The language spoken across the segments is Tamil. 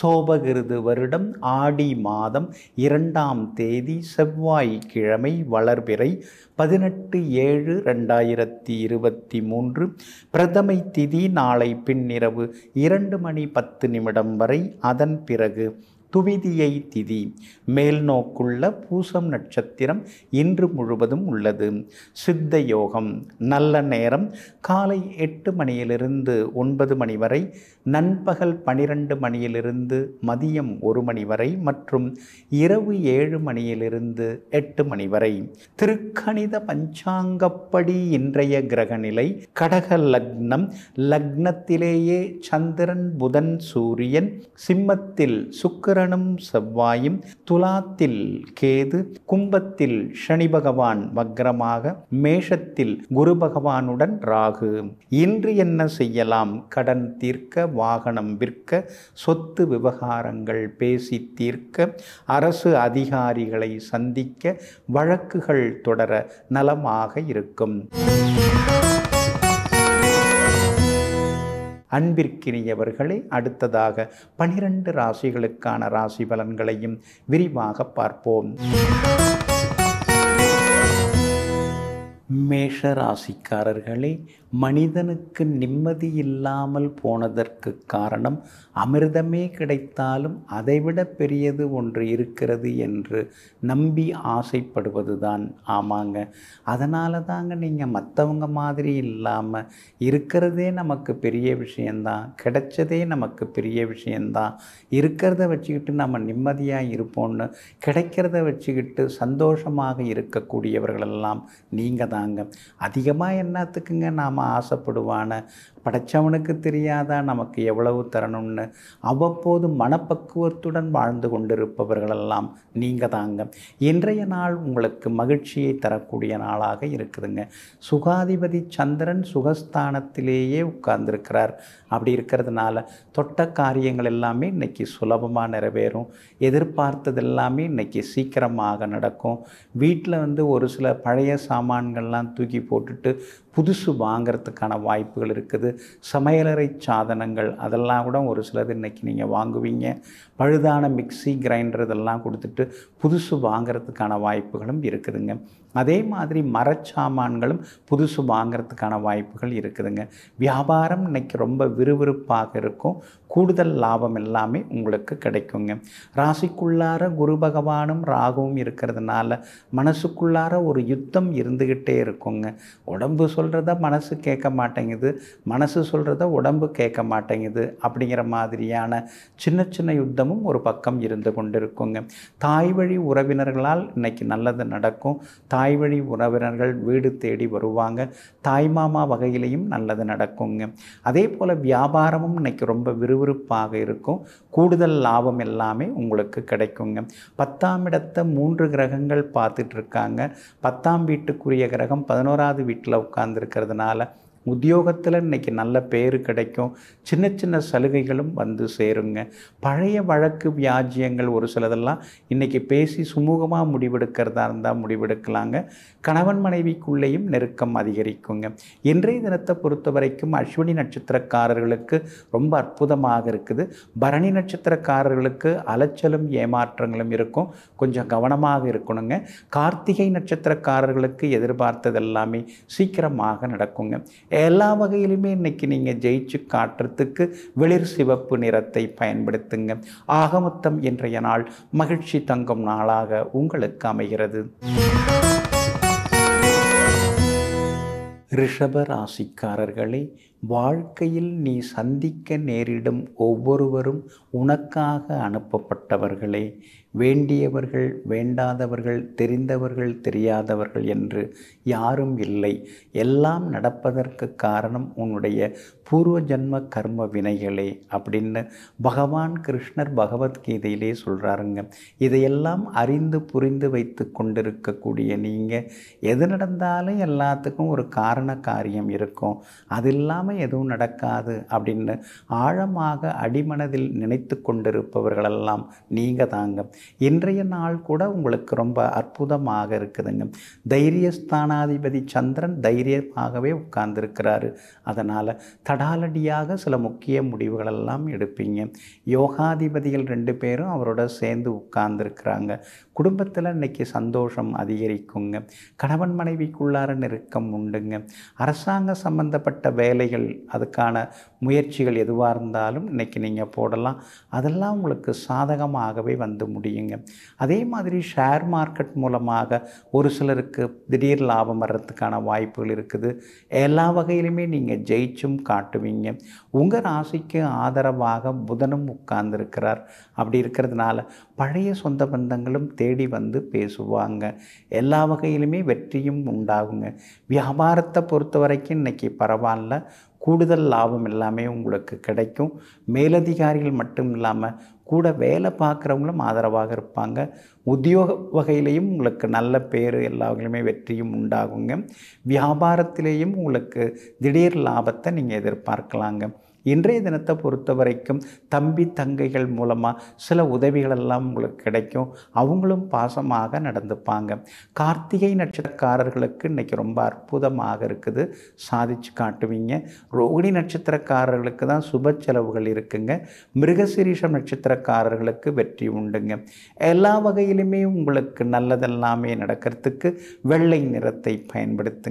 சோபகிருது வருடம் ஆடி மாதம் இரண்டாம் தேதி செவ்வாய்க்கிழமை வளர்பிறை பதினெட்டு ஏழு ரெண்டாயிரத்தி இருபத்தி மூன்று பிரதமை திதி நாளை பின்னிரவு இரண்டு மணி பத்து நிமிடம் வரை அதன் பிறகு துவிதியை திதி மேல் நோக்குள்ள பூசம் நட்சத்திரம் இன்று முழுவதும் உள்ளது சித்த யோகம் நல்ல நேரம் காலை எட்டு மணியிலிருந்து ஒன்பது மணி வரை நண்பகல் பனிரெண்டு மணியிலிருந்து மதியம் ஒரு மணி வரை மற்றும் இரவு ஏழு மணியிலிருந்து எட்டு மணி வரை திருக்கணித பஞ்சாங்கப்படி இன்றைய கிரகநிலை கடக லக்னம் லக்னத்திலேயே சந்திரன் புதன் சூரியன் சிம்மத்தில் சுக்கர சுக்கரனும் செவ்வாயும் துலாத்தில் கேது கும்பத்தில் சனி பகவான் வக்ரமாக மேஷத்தில் குரு பகவானுடன் ராகு இன்று என்ன செய்யலாம் கடன் தீர்க்க வாகனம் விற்க சொத்து விவகாரங்கள் பேசி தீர்க்க அரசு அதிகாரிகளை சந்திக்க வழக்குகள் தொடர நலமாக இருக்கும் அன்பிற்கினியவர்களே அடுத்ததாக பனிரெண்டு ராசிகளுக்கான ராசி பலன்களையும் விரிவாக பார்ப்போம் மேஷ ராசிக்காரர்களே மனிதனுக்கு நிம்மதி இல்லாமல் போனதற்கு காரணம் அமிர்தமே கிடைத்தாலும் அதைவிட பெரியது ஒன்று இருக்கிறது என்று நம்பி ஆசைப்படுவது தான் ஆமாங்க அதனால தாங்க நீங்கள் மற்றவங்க மாதிரி இல்லாமல் இருக்கிறதே நமக்கு பெரிய விஷயந்தான் கிடைச்சதே நமக்கு பெரிய விஷயந்தான் இருக்கிறத வச்சுக்கிட்டு நம்ம நிம்மதியாக இருப்போம்னு கிடைக்கிறத வச்சுக்கிட்டு சந்தோஷமாக இருக்கக்கூடியவர்களெல்லாம் நீங்கள் தான் கொடுத்தாங்க அதிகமாக என்னத்துக்குங்க நாம் ஆசைப்படுவான படைச்சவனுக்கு தெரியாதா நமக்கு எவ்வளவு தரணும்னு அவ்வப்போது மனப்பக்குவத்துடன் வாழ்ந்து கொண்டிருப்பவர்களெல்லாம் நீங்கள் தாங்க இன்றைய நாள் உங்களுக்கு மகிழ்ச்சியை தரக்கூடிய நாளாக இருக்குதுங்க சுகாதிபதி சந்திரன் சுகஸ்தானத்திலேயே உட்கார்ந்துருக்கிறார் அப்படி இருக்கிறதுனால தொட்ட காரியங்கள் எல்லாமே இன்றைக்கி சுலபமாக நிறைவேறும் எதிர்பார்த்தது எல்லாமே இன்றைக்கி சீக்கிரமாக நடக்கும் வீட்டில் வந்து ஒரு சில பழைய சாமான்கள்லாம் தூக்கி போட்டுட்டு புதுசு வாங்கிறதுக்கான வாய்ப்புகள் இருக்குது சமையலறை சாதனங்கள் அதெல்லாம் கூட ஒரு சிலது இன்றைக்கி நீங்கள் வாங்குவீங்க பழுதான மிக்சி கிரைண்டர் இதெல்லாம் கொடுத்துட்டு புதுசு வாங்கிறதுக்கான வாய்ப்புகளும் இருக்குதுங்க அதே மாதிரி மரச்சாமான்களும் புதுசு வாங்கிறதுக்கான வாய்ப்புகள் இருக்குதுங்க வியாபாரம் இன்றைக்கி ரொம்ப விறுவிறுப்பாக இருக்கும் கூடுதல் லாபம் எல்லாமே உங்களுக்கு கிடைக்குங்க ராசிக்குள்ளார குரு பகவானும் ராகுவும் இருக்கிறதுனால மனசுக்குள்ளார ஒரு யுத்தம் இருந்துக்கிட்டே இருக்குங்க உடம்பு சொல்கிறத மனசு கேட்க மாட்டேங்குது மனசு சொல்கிறத உடம்பு கேட்க மாட்டேங்குது அப்படிங்கிற மாதிரியான சின்ன சின்ன யுத்தமும் ஒரு பக்கம் இருந்து கொண்டு இருக்குங்க தாய் வழி உறவினர்களால் இன்றைக்கி நல்லது நடக்கும் தாய் வழி உறவினர்கள் வீடு தேடி வருவாங்க தாய்மாமா வகையிலையும் நல்லது நடக்குங்க அதே போல் வியாபாரமும் இன்றைக்கி ரொம்ப விரும்ப விறுவிறுப்பாக இருக்கும் கூடுதல் லாபம் எல்லாமே உங்களுக்கு கிடைக்குங்க பத்தாம் இடத்தை மூன்று கிரகங்கள் பார்த்துட்ருக்காங்க பத்தாம் வீட்டுக்குரிய கிரகம் பதினோராவது வீட்டில் உட்கார்ந்துருக்கிறதுனால உத்தியோகத்தில் இன்றைக்கி நல்ல பேர் கிடைக்கும் சின்ன சின்ன சலுகைகளும் வந்து சேருங்க பழைய வழக்கு வியாஜியங்கள் ஒரு சிலதெல்லாம் இன்றைக்கி பேசி சுமூகமாக முடிவெடுக்கிறதா இருந்தால் முடிவெடுக்கலாங்க கணவன் மனைவிக்குள்ளேயும் நெருக்கம் அதிகரிக்குங்க இன்றைய தினத்தை பொறுத்த வரைக்கும் அஸ்வினி நட்சத்திரக்காரர்களுக்கு ரொம்ப அற்புதமாக இருக்குது பரணி நட்சத்திரக்காரர்களுக்கு அலைச்சலும் ஏமாற்றங்களும் இருக்கும் கொஞ்சம் கவனமாக இருக்கணுங்க கார்த்திகை நட்சத்திரக்காரர்களுக்கு எதிர்பார்த்தது எல்லாமே சீக்கிரமாக நடக்குங்க எல்லா வகையிலுமே இன்றைக்கி நீங்கள் ஜெயிச்சு காட்டுறதுக்கு வெளிர் சிவப்பு நிறத்தை பயன்படுத்துங்க ஆகமொத்தம் இன்றைய நாள் மகிழ்ச்சி தங்கும் நாளாக உங்களுக்கு அமைகிறது ரிஷப ராசிக்காரர்களே வாழ்க்கையில் நீ சந்திக்க நேரிடும் ஒவ்வொருவரும் உனக்காக அனுப்பப்பட்டவர்களே வேண்டியவர்கள் வேண்டாதவர்கள் தெரிந்தவர்கள் தெரியாதவர்கள் என்று யாரும் இல்லை எல்லாம் நடப்பதற்கு காரணம் உன்னுடைய பூர்வ ஜென்ம கர்ம வினைகளே அப்படின்னு பகவான் கிருஷ்ணர் பகவத்கீதையிலே சொல்கிறாருங்க இதையெல்லாம் அறிந்து புரிந்து வைத்து கொண்டிருக்கக்கூடிய நீங்கள் எது நடந்தாலும் எல்லாத்துக்கும் ஒரு காரண காரியம் இருக்கும் அது இல்லாமல் இல்லாமல் எதுவும் நடக்காது அப்படின்னு ஆழமாக அடிமனதில் நினைத்து கொண்டிருப்பவர்களெல்லாம் நீங்கள் தாங்க இன்றைய நாள் கூட உங்களுக்கு ரொம்ப அற்புதமாக இருக்குதுங்க தைரியஸ்தானாதிபதி சந்திரன் தைரியமாகவே உட்கார்ந்துருக்கிறாரு அதனால் தடாலடியாக சில முக்கிய முடிவுகளெல்லாம் எடுப்பீங்க யோகாதிபதிகள் ரெண்டு பேரும் அவரோட சேர்ந்து உட்கார்ந்துருக்கிறாங்க குடும்பத்தில் இன்றைக்கி சந்தோஷம் அதிகரிக்குங்க கணவன் மனைவிக்குள்ளார நெருக்கம் உண்டுங்க அரசாங்க சம்பந்தப்பட்ட வேலைகள் அதுக்கான முயற்சிகள் எதுவாக இருந்தாலும் இன்றைக்கி நீங்கள் போடலாம் அதெல்லாம் உங்களுக்கு சாதகமாகவே வந்து முடியுங்க அதே மாதிரி ஷேர் மார்க்கெட் மூலமாக ஒரு சிலருக்கு திடீர் லாபம் வர்றதுக்கான வாய்ப்புகள் இருக்குது எல்லா வகையிலுமே நீங்கள் ஜெயிச்சும் காட்டுவீங்க உங்கள் ராசிக்கு ஆதரவாக புதனும் உட்கார்ந்துருக்கிறார் அப்படி இருக்கிறதுனால பழைய சொந்த பந்தங்களும் தேடி வந்து பேசுவாங்க எல்லா வகையிலுமே வெற்றியும் உண்டாகுங்க வியாபாரத்தை பொறுத்த வரைக்கும் இன்றைக்கி பரவாயில்ல கூடுதல் லாபம் எல்லாமே உங்களுக்கு கிடைக்கும் மேலதிகாரிகள் மட்டும் இல்லாமல் கூட வேலை பார்க்குறவங்களும் ஆதரவாக இருப்பாங்க உத்தியோக வகையிலையும் உங்களுக்கு நல்ல பேர் எல்லா வகையிலுமே வெற்றியும் உண்டாகுங்க வியாபாரத்திலேயும் உங்களுக்கு திடீர் லாபத்தை நீங்கள் எதிர்பார்க்கலாங்க இன்றைய தினத்தை பொறுத்த வரைக்கும் தம்பி தங்கைகள் மூலமாக சில உதவிகளெல்லாம் உங்களுக்கு கிடைக்கும் அவங்களும் பாசமாக நடந்துப்பாங்க கார்த்திகை நட்சத்திரக்காரர்களுக்கு இன்றைக்கி ரொம்ப அற்புதமாக இருக்குது சாதிச்சு காட்டுவீங்க ரோகிணி நட்சத்திரக்காரர்களுக்கு தான் சுப செலவுகள் இருக்குங்க மிருகசிரீஷம் நட்சத்திரக்காரர்களுக்கு வெற்றி உண்டுங்க எல்லா வகையிலுமே உங்களுக்கு நல்லதெல்லாமே நடக்கிறதுக்கு வெள்ளை நிறத்தை பயன்படுத்துங்க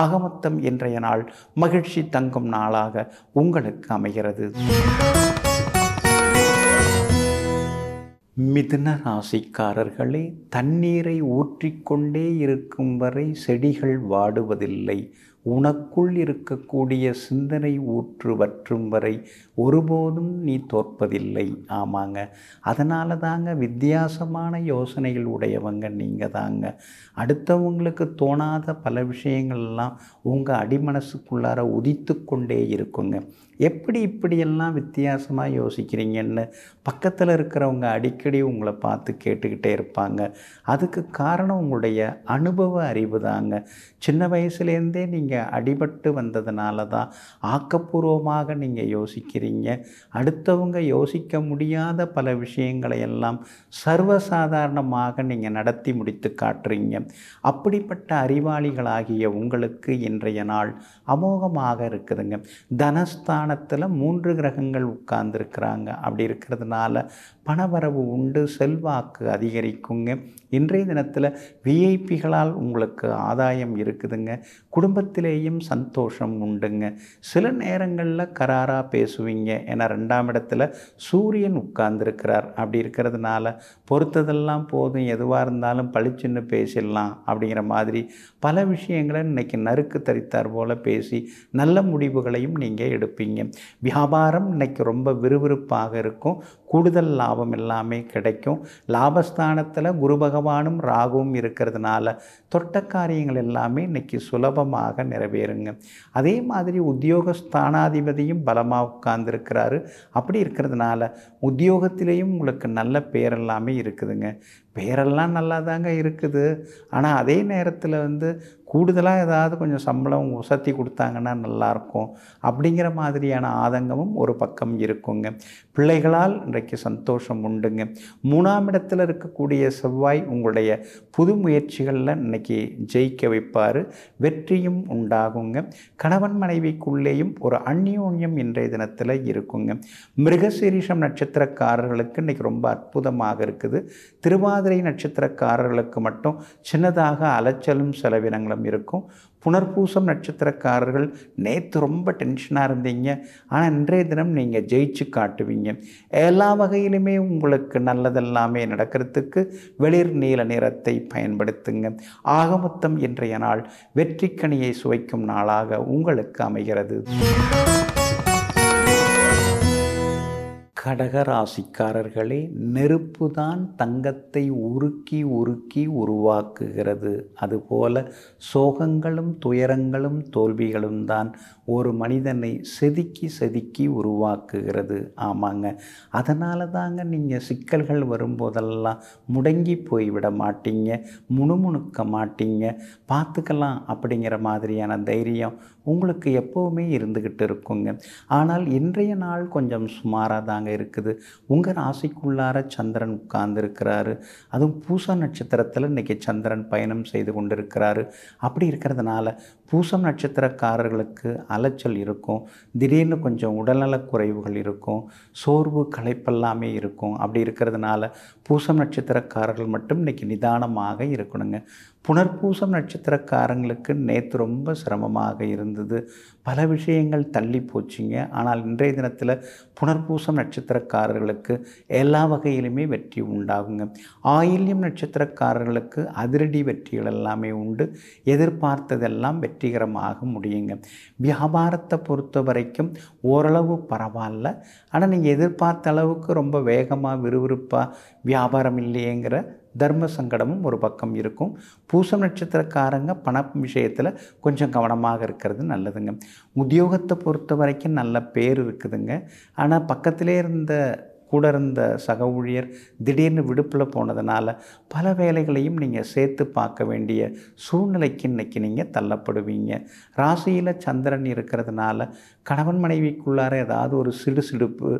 ஆகமத்தம் இன்றைய நாள் மகிழ்ச்சி தங்கும் நாளாக உங்களுக்கு இவருக்கு அமைகிறது மிதுன ராசிக்காரர்களே தண்ணீரை ஊற்றிக்கொண்டே இருக்கும் வரை செடிகள் வாடுவதில்லை உனக்குள் இருக்கக்கூடிய சிந்தனை ஊற்று வற்றும் வரை ஒருபோதும் நீ தோற்பதில்லை ஆமாங்க அதனால தாங்க வித்தியாசமான யோசனைகள் உடையவங்க நீங்கள் தாங்க அடுத்தவங்களுக்கு தோணாத பல விஷயங்கள்லாம் உங்கள் அடிமனசுக்குள்ளார உதித்து கொண்டே இருக்குங்க எப்படி இப்படியெல்லாம் வித்தியாசமாக யோசிக்கிறீங்கன்னு பக்கத்தில் இருக்கிறவங்க அடிக்கடி உங்களை பார்த்து கேட்டுக்கிட்டே இருப்பாங்க அதுக்கு காரணம் உங்களுடைய அனுபவ அறிவு தாங்க சின்ன வயசுலேருந்தே நீங்கள் நீங்கள் அடிபட்டு வந்ததுனால தான் ஆக்கப்பூர்வமாக நீங்கள் யோசிக்கிறீங்க அடுத்தவங்க யோசிக்க முடியாத பல விஷயங்களை எல்லாம் சர்வசாதாரணமாக நீங்கள் நடத்தி முடித்து காட்டுறீங்க அப்படிப்பட்ட அறிவாளிகளாகிய உங்களுக்கு இன்றைய நாள் அமோகமாக இருக்குதுங்க தனஸ்தானத்தில் மூன்று கிரகங்கள் உட்கார்ந்துருக்கிறாங்க அப்படி இருக்கிறதுனால பணவரவு உண்டு செல்வாக்கு அதிகரிக்குங்க இன்றைய தினத்தில் விஐபிகளால் உங்களுக்கு ஆதாயம் இருக்குதுங்க குடும்பத்திலேயும் சந்தோஷம் உண்டுங்க சில நேரங்களில் கராராக பேசுவீங்க ஏன்னா ரெண்டாம் இடத்துல சூரியன் உட்கார்ந்துருக்கிறார் அப்படி இருக்கிறதுனால பொறுத்ததெல்லாம் போதும் எதுவாக இருந்தாலும் பளிச்சுன்னு பேசிடலாம் அப்படிங்கிற மாதிரி பல விஷயங்களை இன்றைக்கி நறுக்கு தரித்தார் போல் பேசி நல்ல முடிவுகளையும் நீங்கள் எடுப்பீங்க வியாபாரம் இன்றைக்கி ரொம்ப விறுவிறுப்பாக இருக்கும் கூடுதல் லாபம் லாபம் எல்லாமே கிடைக்கும் லாபஸ்தானத்தில் குரு பகவானும் ராகுவும் இருக்கிறதுனால தொட்ட காரியங்கள் எல்லாமே இன்றைக்கி சுலபமாக நிறைவேறுங்க அதே மாதிரி உத்தியோக ஸ்தானாதிபதியும் பலமாக உட்கார்ந்துருக்கிறாரு அப்படி இருக்கிறதுனால உத்தியோகத்திலேயும் உங்களுக்கு நல்ல பேர் எல்லாமே இருக்குதுங்க பேரெல்லாம் நல்லா தாங்க இருக்குது ஆனால் அதே நேரத்தில் வந்து கூடுதலாக ஏதாவது கொஞ்சம் சம்பளம் உசத்தி கொடுத்தாங்கன்னா நல்லாயிருக்கும் அப்படிங்கிற மாதிரியான ஆதங்கமும் ஒரு பக்கம் இருக்குங்க பிள்ளைகளால் இன்றைக்கு சந்தோஷம் உண்டுங்க மூணாம் இடத்தில் இருக்கக்கூடிய செவ்வாய் உங்களுடைய புது முயற்சிகளில் இன்றைக்கி ஜெயிக்க வைப்பார் வெற்றியும் உண்டாகுங்க கணவன் மனைவிக்குள்ளேயும் ஒரு அந்யோன்யம் இன்றைய தினத்தில் இருக்குங்க மிருகசீரிஷம் நட்சத்திரக்காரர்களுக்கு இன்றைக்கி ரொம்ப அற்புதமாக இருக்குது திருவாதிரை நட்சத்திரக்காரர்களுக்கு மட்டும் சின்னதாக அலைச்சலும் செலவினங்களும் இருக்கும் புனர்பூசம் நட்சத்திரக்காரர்கள் நேற்று ரொம்ப டென்ஷனாக இருந்தீங்க ஆனால் இன்றைய தினம் நீங்கள் ஜெயிச்சு காட்டுவீங்க எல்லா வகையிலுமே உங்களுக்கு நல்லதெல்லாமே நடக்கிறதுக்கு வெளிர் நீல நிறத்தை பயன்படுத்துங்க ஆகமொத்தம் இன்றைய நாள் வெற்றிக்கணியை சுவைக்கும் நாளாக உங்களுக்கு அமைகிறது கடக ராசிக்காரர்களே நெருப்பு தான் தங்கத்தை உருக்கி உருக்கி உருவாக்குகிறது அதுபோல சோகங்களும் துயரங்களும் தோல்விகளும் தான் ஒரு மனிதனை செதுக்கி செதுக்கி உருவாக்குகிறது ஆமாங்க அதனால தாங்க நீங்கள் சிக்கல்கள் வரும்போதெல்லாம் முடங்கி போய்விட மாட்டீங்க முணுமுணுக்க மாட்டீங்க பார்த்துக்கலாம் அப்படிங்கிற மாதிரியான தைரியம் உங்களுக்கு எப்போவுமே இருந்துக்கிட்டு இருக்குங்க ஆனால் இன்றைய நாள் கொஞ்சம் சுமாராக தாங்க இருக்குது உங்கள் ராசிக்குள்ளார சந்திரன் உட்கார்ந்துருக்கிறாரு அதுவும் பூசா நட்சத்திரத்தில் இன்றைக்கி சந்திரன் பயணம் செய்து கொண்டிருக்கிறாரு அப்படி இருக்கிறதுனால பூசம் நட்சத்திரக்காரர்களுக்கு அலைச்சல் இருக்கும் திடீர்னு கொஞ்சம் உடல்நலக் குறைவுகள் இருக்கும் சோர்வு களைப்பெல்லாமே இருக்கும் அப்படி இருக்கிறதுனால பூசம் நட்சத்திரக்காரர்கள் மட்டும் இன்றைக்கி நிதானமாக இருக்கணுங்க புனர்பூசம் நட்சத்திரக்காரங்களுக்கு நேற்று ரொம்ப சிரமமாக இருந்தது பல விஷயங்கள் தள்ளி போச்சுங்க ஆனால் இன்றைய தினத்தில் புனர்பூசம் நட்சத்திரக்காரர்களுக்கு எல்லா வகையிலுமே வெற்றி உண்டாகுங்க ஆயில்யம் நட்சத்திரக்காரர்களுக்கு அதிரடி வெற்றிகள் எல்லாமே உண்டு எதிர்பார்த்ததெல்லாம் வெற்றிகரமாக முடியுங்க வியாபாரத்தை பொறுத்த வரைக்கும் ஓரளவு பரவாயில்ல ஆனால் நீங்கள் எதிர்பார்த்த அளவுக்கு ரொம்ப வேகமாக விறுவிறுப்பாக வியாபாரம் இல்லையேங்கிற தர்ம சங்கடமும் ஒரு பக்கம் இருக்கும் பூசம் நட்சத்திரக்காரங்க பண விஷயத்தில் கொஞ்சம் கவனமாக இருக்கிறது நல்லதுங்க உத்தியோகத்தை பொறுத்த வரைக்கும் நல்ல பேர் இருக்குதுங்க ஆனால் பக்கத்திலே இருந்த கூட இருந்த சக ஊழியர் திடீர்னு விடுப்பில் போனதுனால பல வேலைகளையும் நீங்கள் சேர்த்து பார்க்க வேண்டிய சூழ்நிலைக்கு இன்றைக்கி நீங்கள் தள்ளப்படுவீங்க ராசியில் சந்திரன் இருக்கிறதுனால கணவன் மனைவிக்குள்ளார ஏதாவது ஒரு சிடுசிடுப்பு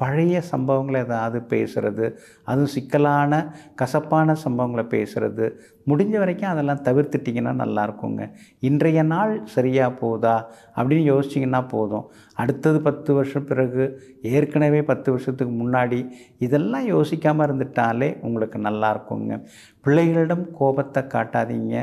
பழைய சம்பவங்களை ஏதாவது பேசுகிறது அதுவும் சிக்கலான கசப்பான சம்பவங்களை பேசுகிறது முடிஞ்ச வரைக்கும் அதெல்லாம் தவிர்த்துட்டிங்கன்னா நல்லாயிருக்குங்க இன்றைய நாள் சரியாக போதா அப்படின்னு யோசிச்சிங்கன்னா போதும் அடுத்தது பத்து வருஷம் பிறகு ஏற்கனவே பத்து வருஷத்துக்கு முன்னாடி இதெல்லாம் யோசிக்காமல் இருந்துட்டாலே உங்களுக்கு நல்லாயிருக்குங்க பிள்ளைகளிடம் கோபத்தை காட்டாதீங்க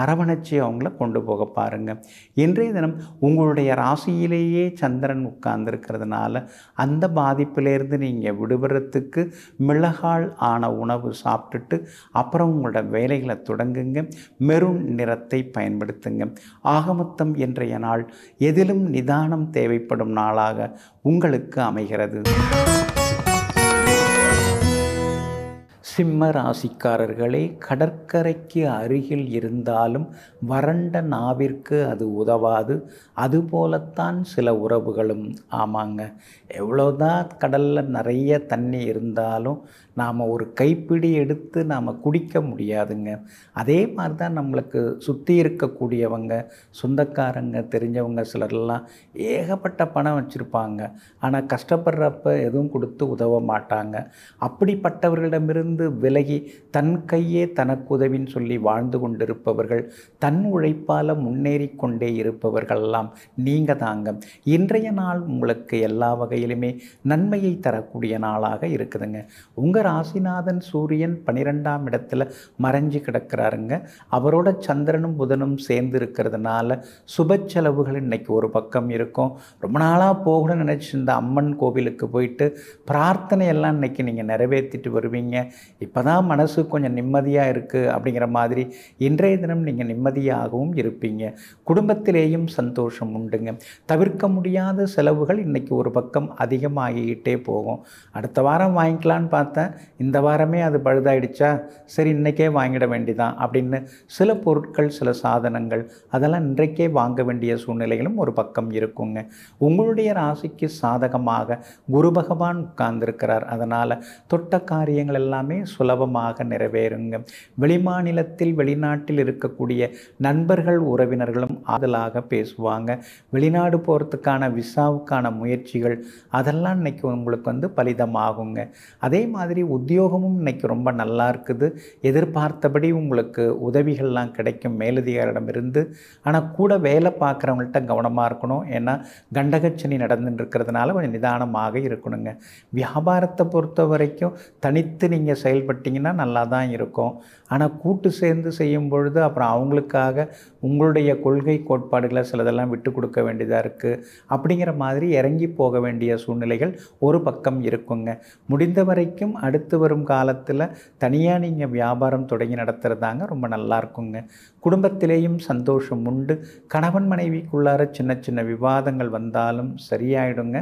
அரவணைச்சி அவங்கள கொண்டு போக பாருங்கள் இன்றைய தினம் உங்களுடைய ராசியிலேயே சந்திரன் உட்கார்ந்துருக்கிறதுனால அந்த பாதிப்பிலேருந்து நீங்கள் விடுபடுறதுக்கு மிளகால் ஆன உணவு சாப்பிட்டுட்டு அப்புறம் உங்களோட வேலைகளை தொடங்குங்க மெருண் நிறத்தை பயன்படுத்துங்க ஆகமத்தம் இன்றைய நாள் எதிலும் நிதானம் தேவைப்படும் நாளாக உங்களுக்கு அமைகிறது சிம்ம ராசிக்காரர்களே கடற்கரைக்கு அருகில் இருந்தாலும் வறண்ட நாவிற்கு அது உதவாது அதுபோலத்தான் சில உறவுகளும் ஆமாங்க எவ்வளோதான் கடலில் நிறைய தண்ணி இருந்தாலும் நாம் ஒரு கைப்பிடி எடுத்து நாம் குடிக்க முடியாதுங்க அதே மாதிரி தான் நம்மளுக்கு சுற்றி இருக்கக்கூடியவங்க சொந்தக்காரங்க தெரிஞ்சவங்க சிலர்லாம் ஏகப்பட்ட பணம் வச்சுருப்பாங்க ஆனால் கஷ்டப்படுறப்ப எதுவும் கொடுத்து உதவ மாட்டாங்க அப்படிப்பட்டவர்களிடமிருந்து விலகி தன் கையே தனக்கு உதவின்னு சொல்லி வாழ்ந்து கொண்டிருப்பவர்கள் தன் உழைப்பால் முன்னேறி கொண்டே இருப்பவர்களெல்லாம் நீங்கள் தாங்க இன்றைய நாள் உங்களுக்கு எல்லா வகையிலுமே நன்மையை தரக்கூடிய நாளாக இருக்குதுங்க உங்கள் ராசிநாதன் சூரியன் பன்னிரெண்டாம் இடத்துல மறைஞ்சு கிடக்கிறாருங்க அவரோட சந்திரனும் புதனும் சேர்ந்து இருக்கிறதுனால சுப செலவுகள் இன்னைக்கு ஒரு பக்கம் இருக்கும் ரொம்ப நாளாக போகணும்னு நினச்சிருந்த அம்மன் கோவிலுக்கு போயிட்டு பிரார்த்தனையெல்லாம் இன்னைக்கு நீங்கள் நிறைவேற்றிட்டு வருவீங்க இப்போ தான் மனசு கொஞ்சம் நிம்மதியாக இருக்குது அப்படிங்கிற மாதிரி இன்றைய தினம் நீங்கள் நிம்மதியாகவும் இருப்பீங்க குடும்பத்திலேயும் சந்தோஷம் உண்டுங்க தவிர்க்க முடியாத செலவுகள் இன்னைக்கு ஒரு பக்கம் அதிகமாகிக்கிட்டே போகும் அடுத்த வாரம் வாங்கிக்கலான்னு பார்த்தேன் இந்த வாரமே அது பழுதாயிடுச்சா சரி இன்றைக்கே வாங்கிட வேண்டிதான் அப்படின்னு சில பொருட்கள் சில சாதனங்கள் அதெல்லாம் இன்றைக்கே வாங்க வேண்டிய சூழ்நிலைகளும் ஒரு பக்கம் இருக்குங்க உங்களுடைய ராசிக்கு சாதகமாக குரு பகவான் உட்கார்ந்திருக்கிறார் அதனால் தொட்ட காரியங்கள் எல்லாமே சுலபமாக நிறைவேறுங்க வெளிமாநிலத்தில் வெளிநாட்டில் இருக்கக்கூடிய நண்பர்கள் உறவினர்களும் ஆதலாக பேசுவாங்க வெளிநாடு போகிறதுக்கான விசாவுக்கான முயற்சிகள் அதெல்லாம் இன்றைக்கி உங்களுக்கு வந்து பலிதமாகுங்க அதே மாதிரி உத்தியோகமும் இன்றைக்கி ரொம்ப நல்லா இருக்குது எதிர்பார்த்தபடி உங்களுக்கு உதவிகள்லாம் கிடைக்கும் மேலதிகாரிடமிருந்து ஆனால் கூட வேலை பார்க்குறவங்கள்ட்ட கவனமாக இருக்கணும் ஏன்னா கண்டகச்சனி நடந்துட்டு இருக்கிறதுனால கொஞ்சம் நிதானமாக இருக்கணுங்க வியாபாரத்தை பொறுத்த வரைக்கும் தனித்து நீங்கள் செயல்பட்டிங்கன்னா நல்லா தான் இருக்கும் ஆனால் கூட்டு சேர்ந்து செய்யும் பொழுது அப்புறம் அவங்களுக்காக உங்களுடைய கொள்கை கோட்பாடுகளை சிலதெல்லாம் விட்டு கொடுக்க வேண்டியதாக இருக்குது அப்படிங்கிற மாதிரி இறங்கி போக வேண்டிய சூழ்நிலைகள் ஒரு பக்கம் இருக்குங்க முடிந்த வரைக்கும் அடுத்து வரும் காலத்தில் தனியாக நீங்கள் வியாபாரம் தொடங்கி நடத்துகிறதாங்க ரொம்ப நல்லா இருக்குங்க குடும்பத்திலேயும் சந்தோஷம் உண்டு கணவன் மனைவிக்குள்ளார சின்ன சின்ன விவாதங்கள் வந்தாலும் சரியாயிடுங்க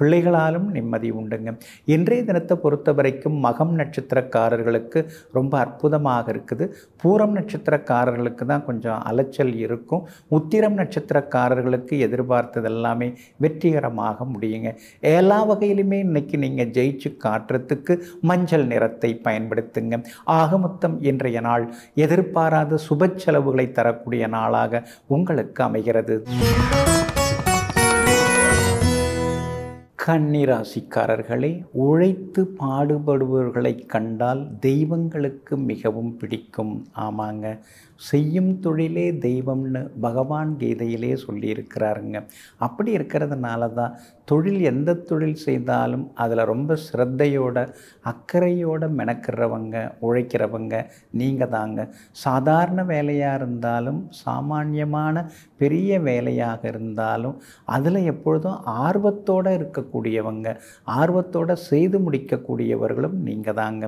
பிள்ளைகளாலும் நிம்மதி உண்டுங்க இன்றைய தினத்தை பொறுத்த வரைக்கும் மகம் நட்சத்திரக்காரர்களுக்கு ரொம்ப அற்புதமாக இருக்குது பூரம் நட்சத்திரக்காரர்களுக்கு தான் கொஞ்சம் அலைச்சல் இருக்கும் உத்திரம் நட்சத்திரக்காரர்களுக்கு எதிர்பார்த்தது எல்லாமே வெற்றிகரமாக முடியுங்க எல்லா வகையிலுமே இன்றைக்கி நீங்கள் ஜெயிச்சு காட்டுறதுக்கு மஞ்சள் நிறத்தை பயன்படுத்துங்க ஆக மொத்தம் இன்றைய நாள் எதிர்பாராத சுபச்செலவு வரவுகளை தரக்கூடிய நாளாக உங்களுக்கு அமைகிறது கன்னிராசிக்காரர்களே உழைத்து பாடுபடுபவர்களை கண்டால் தெய்வங்களுக்கு மிகவும் பிடிக்கும் ஆமாங்க செய்யும் தொழிலே தெய்வம்னு பகவான் கீதையிலே சொல்லியிருக்கிறாருங்க அப்படி இருக்கிறதுனால தான் தொழில் எந்த தொழில் செய்தாலும் அதில் ரொம்ப சிரத்தையோட அக்கறையோட மெனக்கிறவங்க உழைக்கிறவங்க நீங்கள் தாங்க சாதாரண வேலையாக இருந்தாலும் சாமானியமான பெரிய வேலையாக இருந்தாலும் அதில் எப்பொழுதும் ஆர்வத்தோடு இருக்கக்கூடியவங்க ஆர்வத்தோடு செய்து முடிக்கக்கூடியவர்களும் நீங்கள் தாங்க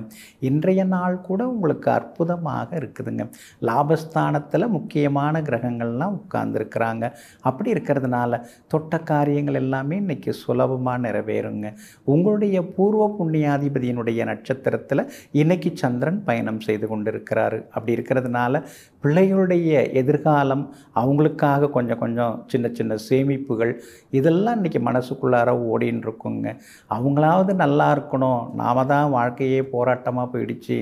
இன்றைய நாள் கூட உங்களுக்கு அற்புதமாக இருக்குதுங்க லாபஸ்தானத்தில் முக்கியமான கிரகங்கள்லாம் உட்கார்ந்துருக்குறாங்க அப்படி இருக்கிறதுனால தொட்ட காரியங்கள் எல்லாமே இன்றைக்கி இன்றைக்கி சுலபமாக நிறைவேறுங்க உங்களுடைய பூர்வ புண்ணியாதிபதியினுடைய நட்சத்திரத்தில் இன்றைக்கி சந்திரன் பயணம் செய்து கொண்டிருக்கிறாரு அப்படி இருக்கிறதுனால பிள்ளைகளுடைய எதிர்காலம் அவங்களுக்காக கொஞ்சம் கொஞ்சம் சின்ன சின்ன சேமிப்புகள் இதெல்லாம் இன்றைக்கி மனசுக்குள்ளார ஓடின்னு இருக்குங்க அவங்களாவது நல்லா இருக்கணும் நாம தான் வாழ்க்கையே போராட்டமாக போயிடுச்சு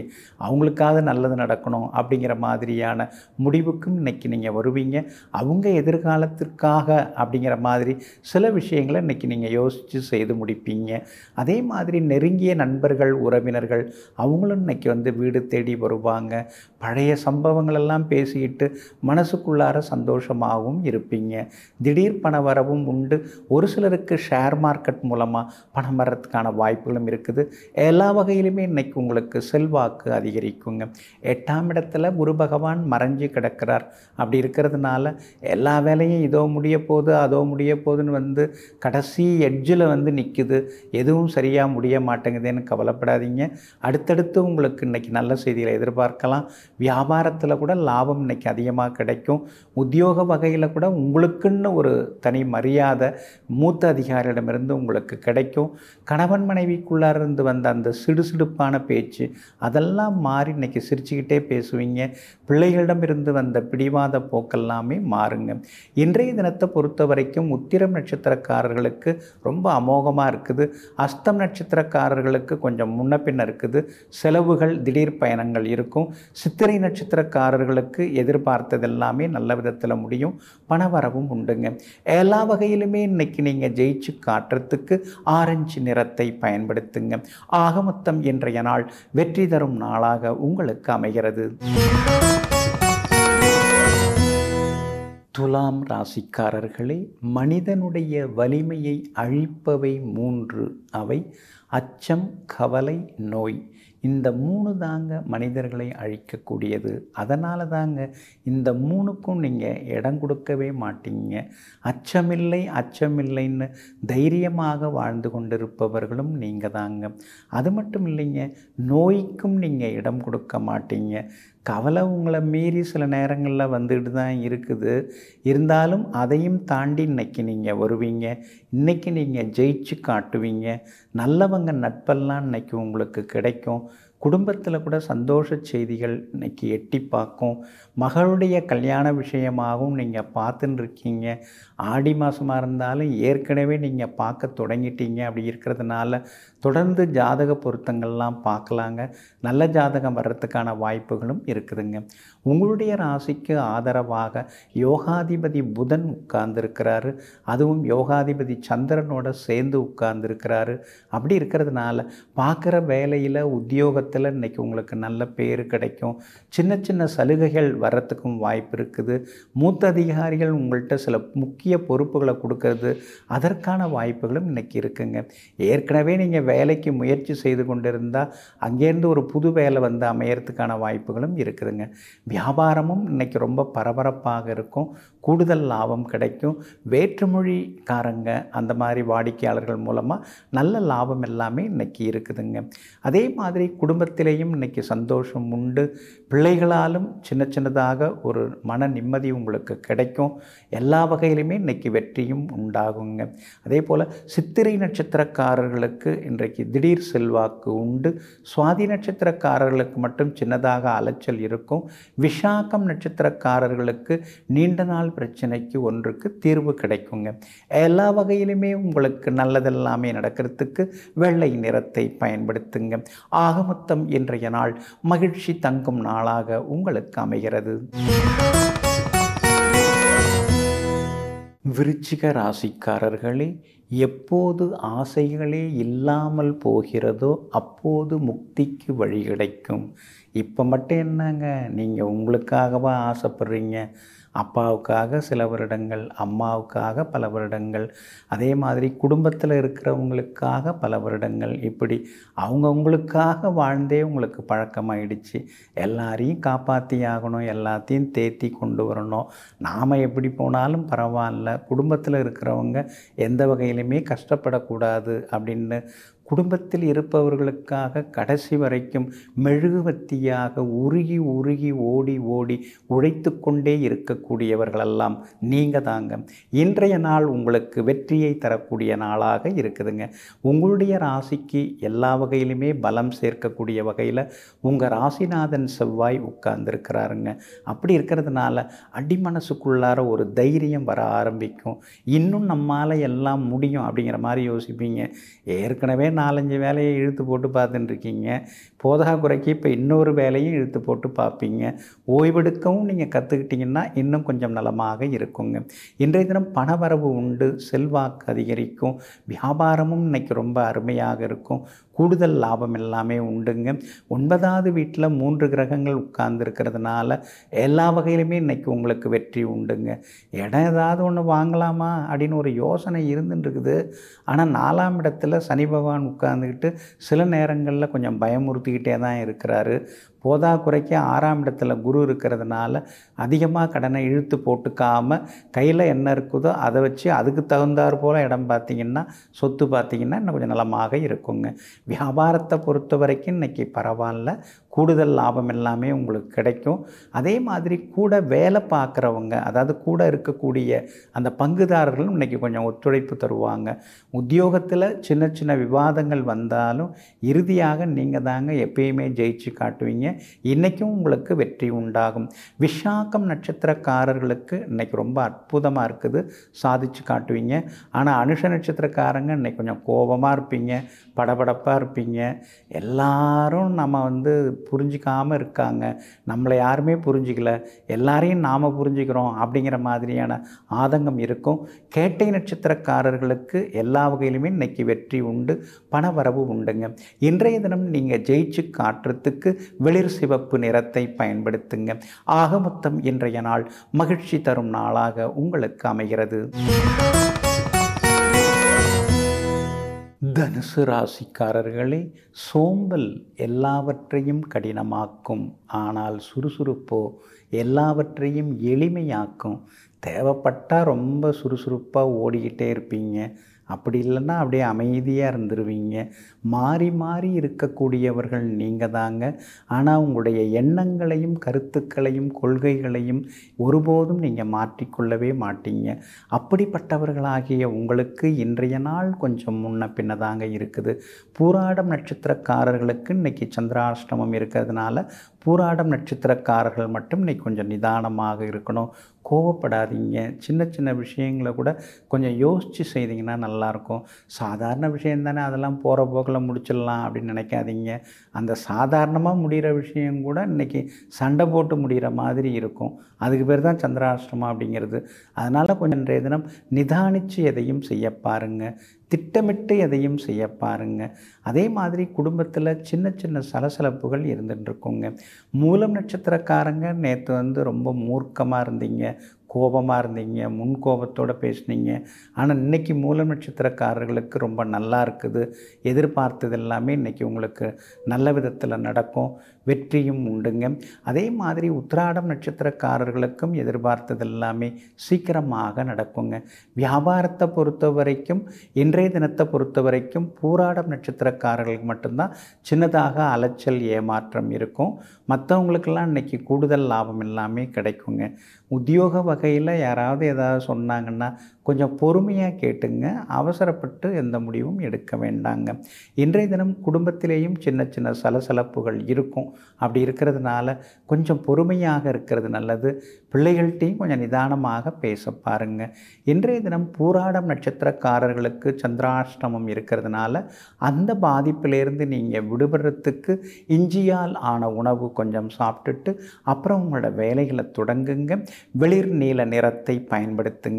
அவங்களுக்காவது நல்லது நடக்கணும் அப்படிங்கிற மாதிரியான முடிவுக்கும் இன்றைக்கி நீங்கள் வருவீங்க அவங்க எதிர்காலத்திற்காக அப்படிங்கிற மாதிரி சில விஷயங்களை இன்றைக்கி நீங்கள் யோசித்து செய்து முடிப்பீங்க அதே மாதிரி நெருங்கிய நண்பர்கள் உறவினர்கள் அவங்களும் இன்றைக்கி வந்து வீடு தேடி வருவாங்க பழைய சம்பவங்களெல்லாம் பேசிக்கிட்டு மனசுக்குள்ளார சந்தோஷமாகவும் இருப்பீங்க திடீர் பண வரவும் உண்டு ஒரு சிலருக்கு ஷேர் மார்க்கெட் மூலமாக பணம் வர்றதுக்கான வாய்ப்புகளும் இருக்குது எல்லா வகையிலுமே இன்றைக்கி உங்களுக்கு செல்வாக்கு அதிகரிக்குங்க எட்டாம் இடத்துல குரு பகவான் மறைஞ்சு கிடக்கிறார் அப்படி இருக்கிறதுனால எல்லா வேலையும் இதோ முடிய போகுது அதோ முடிய போகுதுன்னு வந்து கடைசி எட்ஜில் வந்து நிற்குது எதுவும் சரியாக முடிய மாட்டேங்குதுன்னு கவலைப்படாதீங்க அடுத்தடுத்து உங்களுக்கு இன்னைக்கு நல்ல செய்திகளை எதிர்பார்க்கலாம் வியாபாரத்தில் கூட லாபம் இன்றைக்கி அதிகமாக கிடைக்கும் உத்தியோக வகையில் கூட உங்களுக்குன்னு ஒரு தனி மரியாதை மூத்த அதிகாரியிடமிருந்து உங்களுக்கு கிடைக்கும் கணவன் மனைவிக்குள்ளார இருந்து வந்த அந்த சிடுசிடுப்பான பேச்சு அதெல்லாம் மாறி இன்றைக்கி சிரிச்சுக்கிட்டே பேசுவீங்க பிள்ளைகளிடமிருந்து வந்த பிடிவாத போக்கெல்லாமே மாறுங்க இன்றைய தினத்தை பொறுத்த வரைக்கும் உத்திரம் நட்சத்திரக்காரர்களுக்கு ரொம்ப அமோகமாக இருக்குது அஸ்தம் நட்சத்திரக்காரர்களுக்கு கொஞ்சம் முன்ன பின்ன இருக்குது செலவுகள் திடீர் பயணங்கள் இருக்கும் சித்திரை நட்சத்திரக்காரர்களுக்கு உங்களுக்கு எதிர்பார்த்தது எல்லாமே நல்ல விதத்தில் முடியும் பணவரவும் உண்டுங்க எல்லா வகையிலுமே இன்றைக்கி நீங்கள் ஜெயிச்சு காட்டுறதுக்கு ஆரஞ்சு நிறத்தை பயன்படுத்துங்க ஆக மொத்தம் இன்றைய நாள் வெற்றி தரும் நாளாக உங்களுக்கு அமைகிறது துலாம் ராசிக்காரர்களே மனிதனுடைய வலிமையை அழிப்பவை மூன்று அவை அச்சம் கவலை நோய் இந்த மூணு தாங்க மனிதர்களை அழிக்கக்கூடியது அதனால தாங்க இந்த மூணுக்கும் நீங்கள் இடம் கொடுக்கவே மாட்டீங்க அச்சமில்லை அச்சமில்லைன்னு தைரியமாக வாழ்ந்து கொண்டிருப்பவர்களும் நீங்கள் தாங்க அது மட்டும் இல்லைங்க நோய்க்கும் நீங்கள் இடம் கொடுக்க மாட்டீங்க கவலை உங்களை மீறி சில நேரங்களில் வந்துட்டு தான் இருக்குது இருந்தாலும் அதையும் தாண்டி இன்றைக்கி நீங்கள் வருவீங்க இன்றைக்கி நீங்கள் ஜெயிச்சு காட்டுவீங்க நல்லவங்க நட்பெல்லாம் இன்றைக்கி உங்களுக்கு கிடைக்கும் குடும்பத்தில் கூட சந்தோஷ செய்திகள் இன்றைக்கி எட்டி பார்க்கும் மகளுடைய கல்யாண விஷயமாகவும் நீங்கள் பார்த்துன்னு இருக்கீங்க ஆடி மாதமாக இருந்தாலும் ஏற்கனவே நீங்கள் பார்க்க தொடங்கிட்டீங்க அப்படி இருக்கிறதுனால தொடர்ந்து ஜாதக பொருத்தங்கள்லாம் பார்க்கலாங்க நல்ல ஜாதகம் வர்றதுக்கான வாய்ப்புகளும் இருக்குதுங்க உங்களுடைய ராசிக்கு ஆதரவாக யோகாதிபதி புதன் உட்கார்ந்துருக்கிறாரு அதுவும் யோகாதிபதி சந்திரனோட சேர்ந்து உட்கார்ந்துருக்கிறாரு அப்படி இருக்கிறதுனால பார்க்குற வேலையில் உத்தியோகத்தை விஷயத்தில் இன்றைக்கி உங்களுக்கு நல்ல பேர் கிடைக்கும் சின்ன சின்ன சலுகைகள் வரத்துக்கும் வாய்ப்பு இருக்குது மூத்த அதிகாரிகள் உங்கள்கிட்ட சில முக்கிய பொறுப்புகளை கொடுக்கறது அதற்கான வாய்ப்புகளும் இன்றைக்கி இருக்குங்க ஏற்கனவே நீங்கள் வேலைக்கு முயற்சி செய்து கொண்டிருந்தால் அங்கேருந்து ஒரு புது வேலை வந்து அமையறதுக்கான வாய்ப்புகளும் இருக்குதுங்க வியாபாரமும் இன்றைக்கி ரொம்ப பரபரப்பாக இருக்கும் கூடுதல் லாபம் கிடைக்கும் வேற்றுமொழிக்காரங்க அந்த மாதிரி வாடிக்கையாளர்கள் மூலமாக நல்ல லாபம் எல்லாமே இன்றைக்கி இருக்குதுங்க அதே மாதிரி குடும்பத்திலேயும் இன்றைக்கி சந்தோஷம் உண்டு பிள்ளைகளாலும் சின்ன சின்னதாக ஒரு மன நிம்மதி உங்களுக்கு கிடைக்கும் எல்லா வகையிலுமே இன்றைக்கி வெற்றியும் உண்டாகுங்க அதே போல் சித்திரை நட்சத்திரக்காரர்களுக்கு இன்றைக்கு திடீர் செல்வாக்கு உண்டு சுவாதி நட்சத்திரக்காரர்களுக்கு மட்டும் சின்னதாக அலைச்சல் இருக்கும் விசாகம் நட்சத்திரக்காரர்களுக்கு நீண்ட நாள் பிரச்சனைக்கு ஒன்றுக்கு தீர்வு கிடைக்குங்க எல்லா வகையிலுமே உங்களுக்கு நல்லதெல்லாமே நடக்கிறதுக்கு வெள்ளை நிறத்தை பயன்படுத்துங்க ஆகமொத்தம் இன்றைய நாள் மகிழ்ச்சி தங்கும் நாள் நாளாக உங்களுக்கு அமைகிறது விருச்சிக ராசிக்காரர்களே எப்போது ஆசைகளே இல்லாமல் போகிறதோ அப்போது முக்திக்கு வழி கிடைக்கும் இப்போ மட்டும் என்னங்க நீங்கள் உங்களுக்காகவா ஆசைப்படுறீங்க அப்பாவுக்காக சில வருடங்கள் அம்மாவுக்காக பல வருடங்கள் அதே மாதிரி குடும்பத்தில் இருக்கிறவங்களுக்காக பல வருடங்கள் இப்படி அவங்கவுங்களுக்காக வாழ்ந்தே உங்களுக்கு பழக்கமாயிடுச்சு எல்லாரையும் காப்பாற்றி ஆகணும் எல்லாத்தையும் தேத்தி கொண்டு வரணும் நாம் எப்படி போனாலும் பரவாயில்ல குடும்பத்தில் இருக்கிறவங்க எந்த வகையிலுமே கஷ்டப்படக்கூடாது அப்படின்னு குடும்பத்தில் இருப்பவர்களுக்காக கடைசி வரைக்கும் மெழுகுவத்தியாக உருகி உருகி ஓடி ஓடி உழைத்து கொண்டே இருக்கக்கூடியவர்களெல்லாம் நீங்கள் தாங்க இன்றைய நாள் உங்களுக்கு வெற்றியை தரக்கூடிய நாளாக இருக்குதுங்க உங்களுடைய ராசிக்கு எல்லா வகையிலுமே பலம் சேர்க்கக்கூடிய வகையில் உங்கள் ராசிநாதன் செவ்வாய் உட்கார்ந்துருக்கிறாருங்க அப்படி இருக்கிறதுனால அடிமனசுக்குள்ளார ஒரு தைரியம் வர ஆரம்பிக்கும் இன்னும் நம்மால் எல்லாம் முடியும் அப்படிங்கிற மாதிரி யோசிப்பீங்க ஏற்கனவே நாலஞ்சு வேலையை இழுத்து போட்டு பார்த்துட்டுருக்கீங்க போதா குறைக்கு இப்போ இன்னொரு வேலையும் இழுத்து போட்டு பார்ப்பீங்க ஓய்வெடுக்கவும் நீங்கள் கற்றுக்கிட்டிங்கன்னா இன்னும் கொஞ்சம் நலமாக இருக்குங்க இன்றைய தினம் பணவரவு உண்டு செல்வாக்கு அதிகரிக்கும் வியாபாரமும் இன்றைக்கி ரொம்ப அருமையாக இருக்கும் கூடுதல் லாபம் எல்லாமே உண்டுங்க ஒன்பதாவது வீட்டில் மூன்று கிரகங்கள் இருக்கிறதுனால எல்லா வகையிலுமே இன்றைக்கி உங்களுக்கு வெற்றி உண்டுங்க இடம் ஏதாவது ஒன்று வாங்கலாமா அப்படின்னு ஒரு யோசனை இருந்துருக்குது ஆனால் நாலாம் இடத்துல சனி பகவான் உட்கார்ந்துக்கிட்டு சில நேரங்களில் கொஞ்சம் பயமுறுத்திக்கிட்டே தான் இருக்கிறாரு போதா குறைக்க ஆறாம் இடத்துல குரு இருக்கிறதுனால அதிகமாக கடனை இழுத்து போட்டுக்காமல் கையில் என்ன இருக்குதோ அதை வச்சு அதுக்கு தகுந்தாற் போல் இடம் பார்த்திங்கன்னா சொத்து பார்த்திங்கன்னா இன்னும் கொஞ்சம் நலமாக இருக்குங்க வியாபாரத்தை பொறுத்த வரைக்கும் இன்றைக்கி பரவாயில்ல கூடுதல் லாபம் எல்லாமே உங்களுக்கு கிடைக்கும் அதே மாதிரி கூட வேலை பார்க்குறவங்க அதாவது கூட இருக்கக்கூடிய அந்த பங்குதாரர்களும் இன்னைக்கு கொஞ்சம் ஒத்துழைப்பு தருவாங்க உத்தியோகத்தில் சின்ன சின்ன விவாதங்கள் வந்தாலும் இறுதியாக நீங்கள் தாங்க எப்பயுமே ஜெயிச்சு காட்டுவீங்க இன்றைக்கும் உங்களுக்கு வெற்றி உண்டாகும் விஷாக்கம் நட்சத்திரக்காரர்களுக்கு இன்றைக்கி ரொம்ப அற்புதமாக இருக்குது சாதிச்சு காட்டுவீங்க ஆனால் அனுஷ நட்சத்திரக்காரங்க இன்றைக்கி கொஞ்சம் கோபமாக இருப்பீங்க படபடப்பாக இருப்பீங்க எல்லாரும் நம்ம வந்து புரிஞ்சிக்காமல் இருக்காங்க நம்மளை யாருமே புரிஞ்சிக்கல எல்லாரையும் நாம் புரிஞ்சுக்கிறோம் அப்படிங்கிற மாதிரியான ஆதங்கம் இருக்கும் கேட்டை நட்சத்திரக்காரர்களுக்கு எல்லா வகையிலுமே இன்றைக்கி வெற்றி உண்டு பண வரவு உண்டுங்க இன்றைய தினம் நீங்கள் ஜெயிச்சு காட்டுறதுக்கு வெளிர் சிவப்பு நிறத்தை பயன்படுத்துங்க ஆக மொத்தம் இன்றைய நாள் மகிழ்ச்சி தரும் நாளாக உங்களுக்கு அமைகிறது தனுசு ராசிக்காரர்களே சோம்பல் எல்லாவற்றையும் கடினமாக்கும் ஆனால் சுறுசுறுப்போ எல்லாவற்றையும் எளிமையாக்கும் தேவைப்பட்டால் ரொம்ப சுறுசுறுப்பாக ஓடிக்கிட்டே இருப்பீங்க அப்படி இல்லைன்னா அப்படியே அமைதியாக இருந்துருவீங்க மாறி மாறி இருக்கக்கூடியவர்கள் நீங்கள் தாங்க ஆனால் உங்களுடைய எண்ணங்களையும் கருத்துக்களையும் கொள்கைகளையும் ஒருபோதும் நீங்கள் மாற்றிக்கொள்ளவே மாட்டீங்க அப்படிப்பட்டவர்களாகிய உங்களுக்கு இன்றைய நாள் கொஞ்சம் முன்ன பின்னதாங்க தாங்க இருக்குது பூராடம் நட்சத்திரக்காரர்களுக்கு இன்றைக்கி சந்திராஷ்டமம் இருக்கிறதுனால பூராடம் நட்சத்திரக்காரர்கள் மட்டும் இன்றைக்கி கொஞ்சம் நிதானமாக இருக்கணும் கோவப்படாதீங்க சின்ன சின்ன விஷயங்களை கூட கொஞ்சம் யோசித்து செய்திங்கன்னா நல்லாயிருக்கும் சாதாரண விஷயம் தானே அதெல்லாம் போகிற போக்கில் முடிச்சிடலாம் அப்படின்னு நினைக்காதீங்க அந்த சாதாரணமாக முடிகிற விஷயம் கூட இன்றைக்கி சண்டை போட்டு முடிகிற மாதிரி இருக்கும் அதுக்கு பேர் தான் சந்திராஷ்டமம் அப்படிங்கிறது அதனால் கொஞ்சம் இன்றைய தினம் நிதானித்து எதையும் செய்ய பாருங்கள் திட்டமிட்டு எதையும் செய்ய பாருங்க அதே மாதிரி குடும்பத்தில் சின்ன சின்ன சலசலப்புகள் இருந்துட்டுருக்குங்க மூலம் நட்சத்திரக்காரங்க நேற்று வந்து ரொம்ப மூர்க்கமாக இருந்தீங்க கோபமாக இருந்தீங்க முன் கோபத்தோடு பேசுனீங்க ஆனால் இன்றைக்கி மூலம் நட்சத்திரக்காரர்களுக்கு ரொம்ப நல்லா இருக்குது எதிர்பார்த்தது எல்லாமே இன்றைக்கி உங்களுக்கு நல்ல விதத்தில் நடக்கும் வெற்றியும் உண்டுங்க அதே மாதிரி உத்திராடம் நட்சத்திரக்காரர்களுக்கும் எதிர்பார்த்தது எல்லாமே சீக்கிரமாக நடக்குங்க வியாபாரத்தை பொறுத்த வரைக்கும் இன்றைய தினத்தை பொறுத்த வரைக்கும் பூராடம் நட்சத்திரக்காரர்களுக்கு மட்டும்தான் சின்னதாக அலைச்சல் ஏமாற்றம் இருக்கும் மற்றவங்களுக்கெல்லாம் இன்றைக்கி கூடுதல் லாபம் எல்லாமே கிடைக்குங்க உத்தியோக வகையில் யாராவது ஏதாவது சொன்னாங்கன்னா கொஞ்சம் பொறுமையாக கேட்டுங்க அவசரப்பட்டு எந்த முடிவும் எடுக்க வேண்டாங்க இன்றைய தினம் குடும்பத்திலேயும் சின்ன சின்ன சலசலப்புகள் இருக்கும் அப்படி இருக்கிறதுனால கொஞ்சம் பொறுமையாக இருக்கிறது நல்லது பிள்ளைகள்கிட்டையும் கொஞ்சம் நிதானமாக பேச பாருங்கள் இன்றைய தினம் பூராடம் நட்சத்திரக்காரர்களுக்கு சந்திராஷ்டமம் இருக்கிறதுனால அந்த பாதிப்பிலேருந்து நீங்கள் விடுபடுறதுக்கு இஞ்சியால் ஆன உணவு கொஞ்சம் சாப்பிட்டுட்டு அப்புறம் உங்களோட வேலைகளை தொடங்குங்க வெளிர் நீல நிறத்தை பயன்படுத்துங்க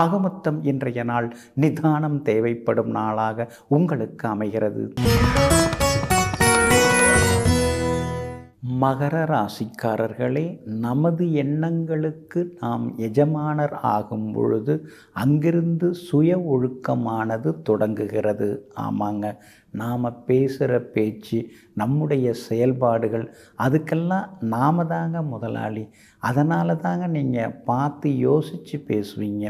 ஆகமொத்தம் இன்றைய நாள் நிதானம் தேவைப்படும் நாளாக உங்களுக்கு அமைகிறது மகர ராசிக்காரர்களே நமது எண்ணங்களுக்கு நாம் எஜமானர் ஆகும் பொழுது அங்கிருந்து சுய ஒழுக்கமானது தொடங்குகிறது ஆமாங்க நாம் பேசுகிற பேச்சு நம்முடைய செயல்பாடுகள் அதுக்கெல்லாம் நாம தாங்க முதலாளி அதனால தாங்க நீங்கள் பார்த்து யோசித்து பேசுவீங்க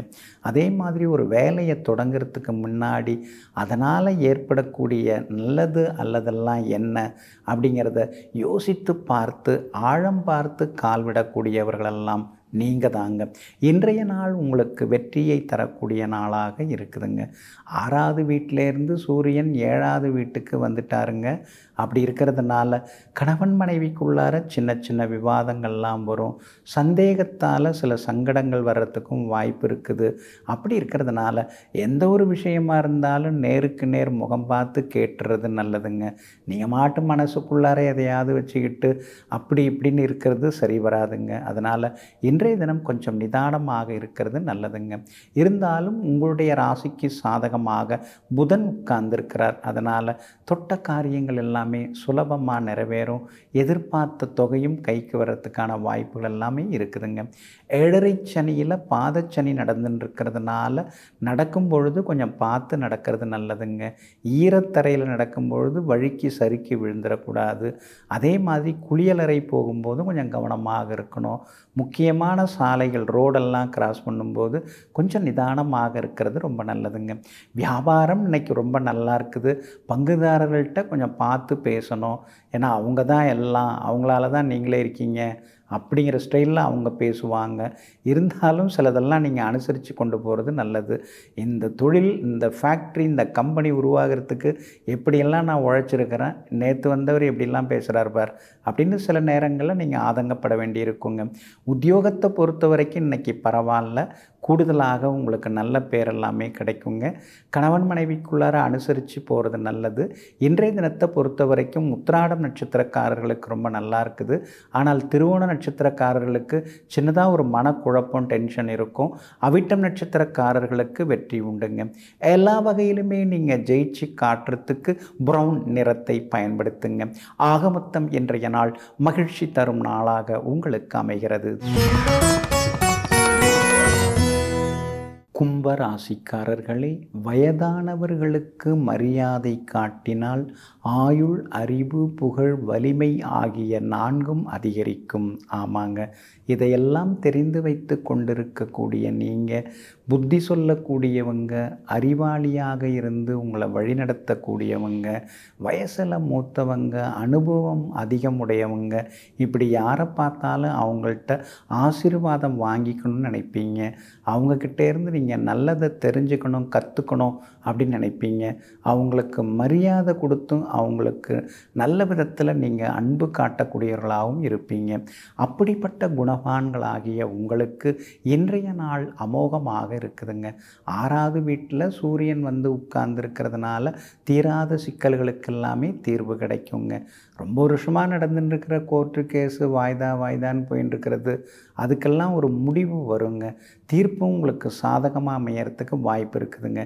அதே மாதிரி ஒரு வேலையை தொடங்கிறதுக்கு முன்னாடி அதனால் ஏற்படக்கூடிய நல்லது அல்லதெல்லாம் என்ன அப்படிங்கிறத யோசித்து பார்த்து ஆழம் பார்த்து கால்விடக்கூடியவர்களெல்லாம் நீங்கள் தாங்க இன்றைய நாள் உங்களுக்கு வெற்றியை தரக்கூடிய நாளாக இருக்குதுங்க ஆறாவது வீட்டிலேருந்து சூரியன் ஏழாவது வீட்டுக்கு வந்துட்டாருங்க அப்படி இருக்கிறதுனால கணவன் மனைவிக்குள்ளார சின்ன சின்ன விவாதங்கள்லாம் வரும் சந்தேகத்தால் சில சங்கடங்கள் வர்றதுக்கும் வாய்ப்பு இருக்குது அப்படி இருக்கிறதுனால எந்த ஒரு விஷயமாக இருந்தாலும் நேருக்கு நேர் முகம் பார்த்து கேட்டுறது நல்லதுங்க நீங்கள் மாட்டு மனசுக்குள்ளார எதையாவது வச்சுக்கிட்டு அப்படி இப்படின்னு இருக்கிறது சரி வராதுங்க அதனால் இன்று இன்றைய தினம் கொஞ்சம் நிதானமாக இருக்கிறது நல்லதுங்க இருந்தாலும் உங்களுடைய ராசிக்கு சாதகமாக புதன் உட்கார்ந்திருக்கிறார் அதனால் தொட்ட காரியங்கள் எல்லாமே சுலபமாக நிறைவேறும் எதிர்பார்த்த தொகையும் கைக்கு வர்றதுக்கான வாய்ப்புகள் எல்லாமே இருக்குதுங்க ஏழரை சனியில் பாதச்சனி நடந்துன்னு இருக்கிறதுனால நடக்கும் பொழுது கொஞ்சம் பார்த்து நடக்கிறது நல்லதுங்க ஈரத்தரையில் நடக்கும் பொழுது வழுக்கி சறுக்கி விழுந்துடக்கூடாது அதே மாதிரி குளியலறை போகும்போது கொஞ்சம் கவனமாக இருக்கணும் முக்கியமான சாலைகள் ரோடெல்லாம் கிராஸ் பண்ணும்போது கொஞ்சம் நிதானமாக இருக்கிறது ரொம்ப நல்லதுங்க வியாபாரம் இன்றைக்கி ரொம்ப நல்லா இருக்குது பங்குதாரர்கள்ட்ட கொஞ்சம் பார்த்து பேசணும் ஏன்னா அவங்க தான் எல்லாம் அவங்களால தான் நீங்களே இருக்கீங்க அப்படிங்கிற ஸ்டைலில் அவங்க பேசுவாங்க இருந்தாலும் சிலதெல்லாம் நீங்கள் அனுசரித்து கொண்டு போகிறது நல்லது இந்த தொழில் இந்த ஃபேக்ட்ரி இந்த கம்பெனி உருவாகிறதுக்கு எப்படியெல்லாம் நான் உழைச்சிருக்கிறேன் நேற்று வந்தவர் எப்படிலாம் பேசுகிறார் பார் அப்படின்னு சில நேரங்களில் நீங்கள் ஆதங்கப்பட வேண்டியிருக்குங்க உத்தியோகத்தை பொறுத்த வரைக்கும் இன்றைக்கி பரவாயில்ல கூடுதலாக உங்களுக்கு நல்ல பேர் எல்லாமே கிடைக்குங்க கணவன் மனைவிக்குள்ளார அனுசரித்து போகிறது நல்லது இன்றைய தினத்தை பொறுத்த வரைக்கும் உத்திராடம் நட்சத்திரக்காரர்களுக்கு ரொம்ப நல்லா இருக்குது ஆனால் திருவோண நட்சத்திரக்காரர்களுக்கு சின்னதாக ஒரு மனக்குழப்பம் டென்ஷன் இருக்கும் அவிட்டம் நட்சத்திரக்காரர்களுக்கு வெற்றி உண்டுங்க எல்லா வகையிலுமே நீங்கள் ஜெயிச்சு காட்டுறதுக்கு ப்ரௌன் நிறத்தை பயன்படுத்துங்க ஆகமொத்தம் இன்றைய நாள் மகிழ்ச்சி தரும் நாளாக உங்களுக்கு அமைகிறது கும்ப ராசிக்காரர்களே வயதானவர்களுக்கு மரியாதை காட்டினால் ஆயுள் அறிவு புகழ் வலிமை ஆகிய நான்கும் அதிகரிக்கும் ஆமாங்க இதையெல்லாம் தெரிந்து வைத்து கொண்டிருக்கக்கூடிய நீங்கள் புத்தி சொல்லக்கூடியவங்க அறிவாளியாக இருந்து உங்களை வழிநடத்தக்கூடியவங்க வயசில் மூத்தவங்க அனுபவம் அதிகமுடையவங்க இப்படி யாரை பார்த்தாலும் அவங்கள்ட்ட ஆசீர்வாதம் வாங்கிக்கணும்னு நினைப்பீங்க அவங்கக்கிட்டேருந்து நீங்கள் நல்லதை தெரிஞ்சுக்கணும் கற்றுக்கணும் அப்படின்னு நினைப்பீங்க அவங்களுக்கு மரியாதை கொடுத்தும் அவங்களுக்கு நல்ல விதத்தில் நீங்கள் அன்பு காட்டக்கூடியவர்களாகவும் இருப்பீங்க அப்படிப்பட்ட குணவான்களாகிய உங்களுக்கு இன்றைய நாள் அமோகமாக இருக்குதுங்க ஆறாவது வீட்டில் சூரியன் வந்து உட்கார்ந்துருக்கிறதுனால தீராத சிக்கல்களுக்கெல்லாமே தீர்வு கிடைக்குங்க ரொம்ப வருஷமாக நடந்துட்டுருக்கிற கோர்ட்டு கேஸு வாய்தா வாய்தான்னு போயின்ட்டுருக்கிறது அதுக்கெல்லாம் ஒரு முடிவு வருங்க தீர்ப்பும் உங்களுக்கு சாதகமாக அமையறதுக்கு வாய்ப்பு இருக்குதுங்க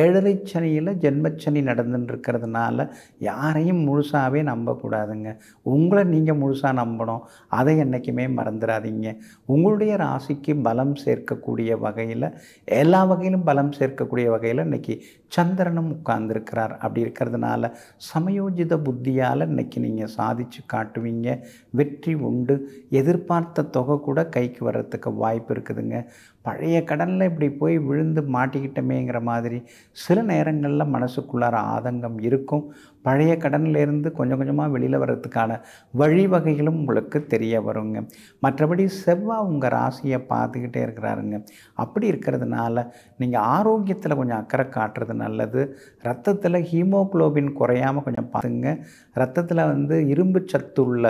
ஏழரை சனியில் ஜென்மச்சனி நடந்துட்டுருக்கிறதுனால யாரையும் முழுசாகவே நம்பக்கூடாதுங்க உங்களை நீங்கள் முழுசாக நம்பணும் அதை என்றைக்குமே மறந்துடாதீங்க உங்களுடைய ராசிக்கு பலம் சேர்க்கக்கூடிய வகையில் எல்லா வகையிலும் பலம் சேர்க்கக்கூடிய வகையில் இன்றைக்கி சந்திரனும் உட்கார்ந்துருக்கிறார் அப்படி இருக்கிறதுனால சமயோஜித புத்தியால் இன்றைக்கி நீங்கள் சாதித்து காட்டுவீங்க வெற்றி உண்டு எதிர்பார்த்த தொகை கூட கைக்கு வர்றதுக்கு வாய்ப்பு இருக்குதுங்க பழைய கடனில் இப்படி போய் விழுந்து மாட்டிக்கிட்டமேங்கிற மாதிரி சில நேரங்களில் மனசுக்குள்ளார ஆதங்கம் இருக்கும் பழைய கடனிலிருந்து கொஞ்சம் கொஞ்சமாக வெளியில் வர்றதுக்கான வழிவகைகளும் உங்களுக்கு தெரிய வருங்க மற்றபடி செவ்வாய் உங்கள் ராசியை பார்த்துக்கிட்டே இருக்கிறாருங்க அப்படி இருக்கிறதுனால நீங்கள் ஆரோக்கியத்தில் கொஞ்சம் அக்கறை காட்டுறது நல்லது ரத்தத்தில் ஹீமோக்ளோபின் குறையாமல் கொஞ்சம் பார்த்துங்க ரத்தத்தில் வந்து இரும்பு சத்துள்ள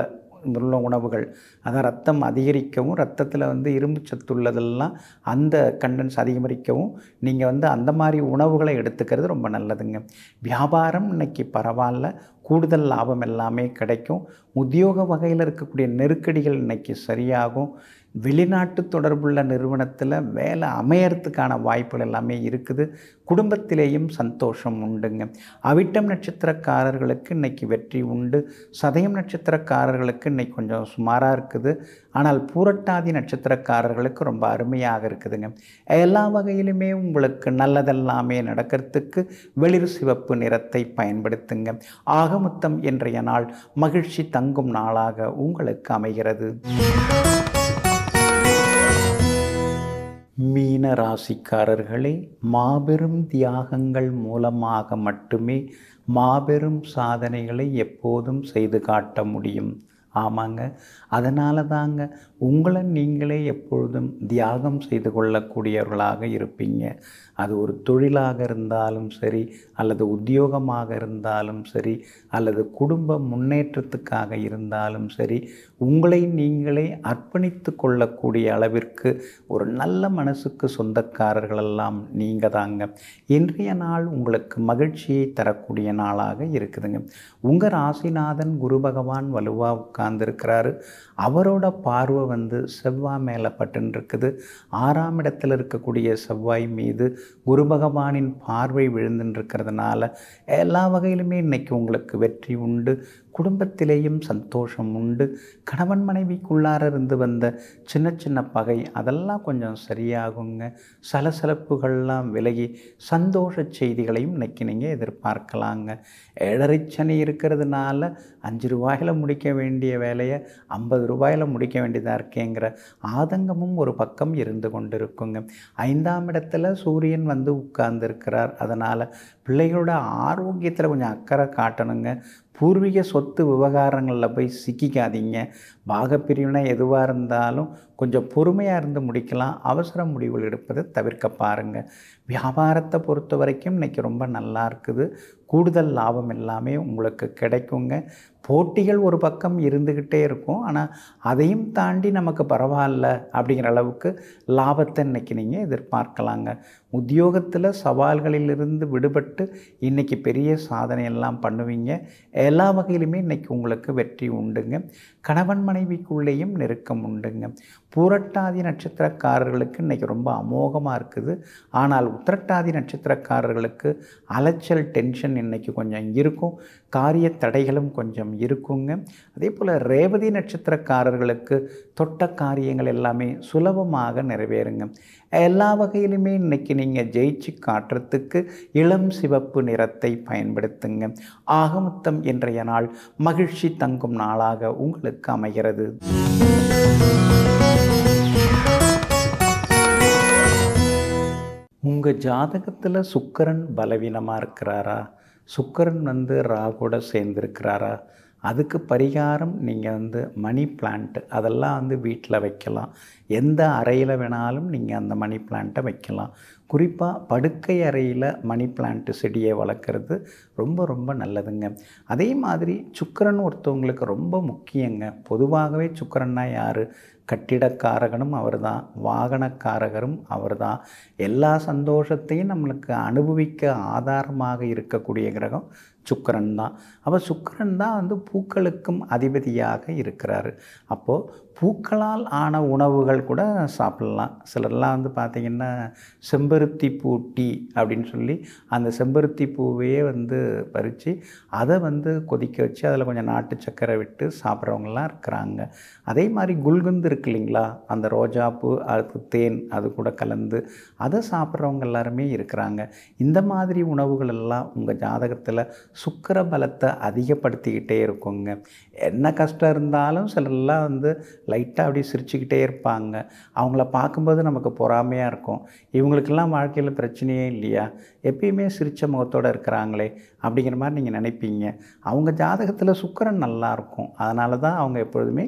உள்ள உணவுகள் அதான் ரத்தம் அதிகரிக்கவும் ரத்தத்தில் வந்து இரும்பு சத்து உள்ளதெல்லாம் அந்த கண்டன்ஸ் அதிகரிக்கவும் நீங்கள் வந்து அந்த மாதிரி உணவுகளை எடுத்துக்கிறது ரொம்ப நல்லதுங்க வியாபாரம் இன்றைக்கி பரவாயில்ல கூடுதல் லாபம் எல்லாமே கிடைக்கும் உத்தியோக வகையில் இருக்கக்கூடிய நெருக்கடிகள் இன்றைக்கி சரியாகும் வெளிநாட்டு தொடர்புள்ள நிறுவனத்தில் வேலை அமையறதுக்கான வாய்ப்புகள் எல்லாமே இருக்குது குடும்பத்திலேயும் சந்தோஷம் உண்டுங்க அவிட்டம் நட்சத்திரக்காரர்களுக்கு இன்றைக்கி வெற்றி உண்டு சதயம் நட்சத்திரக்காரர்களுக்கு இன்றைக்கி கொஞ்சம் சுமாராக இருக்குது ஆனால் பூரட்டாதி நட்சத்திரக்காரர்களுக்கு ரொம்ப அருமையாக இருக்குதுங்க எல்லா வகையிலுமே உங்களுக்கு நல்லதெல்லாமே நடக்கிறதுக்கு வெளிர் சிவப்பு நிறத்தை பயன்படுத்துங்க ஆகமுத்தம் இன்றைய நாள் மகிழ்ச்சி தங்கும் நாளாக உங்களுக்கு அமைகிறது மீன ராசிக்காரர்களே மாபெரும் தியாகங்கள் மூலமாக மட்டுமே மாபெரும் சாதனைகளை எப்போதும் செய்து காட்ட முடியும் ஆமாங்க அதனால தாங்க உங்களை நீங்களே எப்பொழுதும் தியாகம் செய்து கொள்ளக்கூடியவர்களாக இருப்பீங்க அது ஒரு தொழிலாக இருந்தாலும் சரி அல்லது உத்தியோகமாக இருந்தாலும் சரி அல்லது குடும்ப முன்னேற்றத்துக்காக இருந்தாலும் சரி உங்களை நீங்களே அர்ப்பணித்து கொள்ளக்கூடிய அளவிற்கு ஒரு நல்ல மனசுக்கு சொந்தக்காரர்களெல்லாம் நீங்கள் தாங்க இன்றைய நாள் உங்களுக்கு மகிழ்ச்சியை தரக்கூடிய நாளாக இருக்குதுங்க உங்கள் ராசிநாதன் குரு பகவான் வலுவாக உட்கார்ந்துருக்கிறாரு அவரோட பார்வை வந்து செவ்வாய் மேலே பட்டுன்னு இருக்குது ஆறாம் இடத்தில் இருக்கக்கூடிய செவ்வாய் மீது குரு பகவானின் பார்வை விழுந்துன்னு இருக்கிறதுனால எல்லா வகையிலுமே இன்றைக்கி உங்களுக்கு வெற்றி உண்டு குடும்பத்திலேயும் சந்தோஷம் உண்டு கணவன் மனைவிக்குள்ளார இருந்து வந்த சின்ன சின்ன பகை அதெல்லாம் கொஞ்சம் சரியாகுங்க சலசலப்புகள்லாம் விலகி சந்தோஷ செய்திகளையும் இன்னைக்கு நீங்கள் எதிர்பார்க்கலாங்க ஏழரை சனி இருக்கிறதுனால அஞ்சு ரூபாயில் முடிக்க வேண்டிய வேலையை ஐம்பது ரூபாயில் முடிக்க வேண்டியதாக இருக்கேங்கிற ஆதங்கமும் ஒரு பக்கம் இருந்து கொண்டு இருக்குங்க ஐந்தாம் இடத்துல சூரியன் வந்து உட்கார்ந்துருக்கிறார் அதனால் பிள்ளைகளோட ஆரோக்கியத்தில் கொஞ்சம் அக்கறை காட்டணுங்க பூர்வீக சொத்து விவகாரங்களில் போய் சிக்கிக்காதீங்க பாகப்பிரிவினை எதுவாக இருந்தாலும் கொஞ்சம் பொறுமையாக இருந்து முடிக்கலாம் அவசர முடிவுகள் எடுப்பதை தவிர்க்க பாருங்கள் வியாபாரத்தை பொறுத்த வரைக்கும் இன்றைக்கி ரொம்ப நல்லா இருக்குது கூடுதல் லாபம் எல்லாமே உங்களுக்கு கிடைக்குங்க போட்டிகள் ஒரு பக்கம் இருந்துக்கிட்டே இருக்கும் ஆனால் அதையும் தாண்டி நமக்கு பரவாயில்ல அப்படிங்கிற அளவுக்கு லாபத்தை இன்றைக்கி நீங்கள் எதிர்பார்க்கலாங்க உத்தியோகத்தில் சவால்களிலிருந்து விடுபட்டு இன்றைக்கி பெரிய சாதனையெல்லாம் பண்ணுவீங்க எல்லா வகையிலுமே இன்றைக்கி உங்களுக்கு வெற்றி உண்டுங்க கணவன் மனைவிக்குள்ளேயும் நெருக்கம் உண்டுங்க பூரட்டாதி நட்சத்திரக்காரர்களுக்கு இன்றைக்கி ரொம்ப அமோகமாக இருக்குது ஆனால் உத்திரட்டாதி நட்சத்திரக்காரர்களுக்கு அலைச்சல் டென்ஷன் இன்றைக்கி கொஞ்சம் இருக்கும் காரிய தடைகளும் கொஞ்சம் இருக்குங்க அதே போல் ரேவதி நட்சத்திரக்காரர்களுக்கு தொட்ட காரியங்கள் எல்லாமே சுலபமாக நிறைவேறுங்க எல்லா வகையிலுமே இன்றைக்கி நீங்கள் ஜெயிச்சு காட்டுறதுக்கு இளம் சிவப்பு நிறத்தை பயன்படுத்துங்க ஆகமுத்தம் இன்றைய நாள் மகிழ்ச்சி தங்கும் நாளாக உங்களுக்கு அமைகிறது உங்கள் ஜாதகத்தில் சுக்கரன் பலவீனமாக இருக்கிறாரா சுக்கரன் வந்து ராகோட சேர்ந்துருக்கிறாரா அதுக்கு பரிகாரம் நீங்கள் வந்து மணி பிளான்ட்டு அதெல்லாம் வந்து வீட்டில் வைக்கலாம் எந்த அறையில் வேணாலும் நீங்கள் அந்த மணி பிளான்ட்டை வைக்கலாம் குறிப்பாக படுக்கை அறையில் மணி பிளான்ட்டு செடியை வளர்க்குறது ரொம்ப ரொம்ப நல்லதுங்க அதே மாதிரி சுக்கரன் ஒருத்தவங்களுக்கு ரொம்ப முக்கியங்க பொதுவாகவே சுக்கரன்னா யார் கட்டிடக்காரகனும் அவர் தான் வாகனக்காரகரும் அவர் தான் எல்லா சந்தோஷத்தையும் நம்மளுக்கு அனுபவிக்க ஆதாரமாக இருக்கக்கூடிய கிரகம் சுக்கரன் தான் அப்போ சுக்கரன் தான் வந்து பூக்களுக்கும் அதிபதியாக இருக்கிறாரு அப்போது பூக்களால் ஆன உணவுகள் கூட சாப்பிட்லாம் சிலர்லாம் வந்து பார்த்திங்கன்னா செம்பருத்தி பூ டீ அப்படின்னு சொல்லி அந்த செம்பருத்தி பூவையே வந்து பறித்து அதை வந்து கொதிக்க வச்சு அதில் கொஞ்சம் நாட்டு சக்கரை விட்டு சாப்பிட்றவங்களாம் இருக்கிறாங்க அதே மாதிரி குல்குந்து இருக்கு இல்லைங்களா அந்த ரோஜாப்பூ அதுக்கு தேன் அது கூட கலந்து அதை சாப்பிட்றவங்க எல்லாருமே இருக்கிறாங்க இந்த மாதிரி உணவுகள் எல்லாம் உங்கள் ஜாதகத்தில் சுக்கர பலத்தை அதிகப்படுத்திக்கிட்டே இருக்குங்க என்ன கஷ்டம் இருந்தாலும் சிலர்லாம் வந்து லைட்டாக அப்படி சிரிச்சுக்கிட்டே இருப்பாங்க அவங்கள பார்க்கும்போது நமக்கு பொறாமையாக இருக்கும் இவங்களுக்கெல்லாம் வாழ்க்கையில் பிரச்சனையே இல்லையா எப்பயுமே சிரித்த முகத்தோடு இருக்கிறாங்களே அப்படிங்கிற மாதிரி நீங்கள் நினைப்பீங்க அவங்க ஜாதகத்தில் சுக்கரன் நல்லாயிருக்கும் அதனால தான் அவங்க எப்பொழுதுமே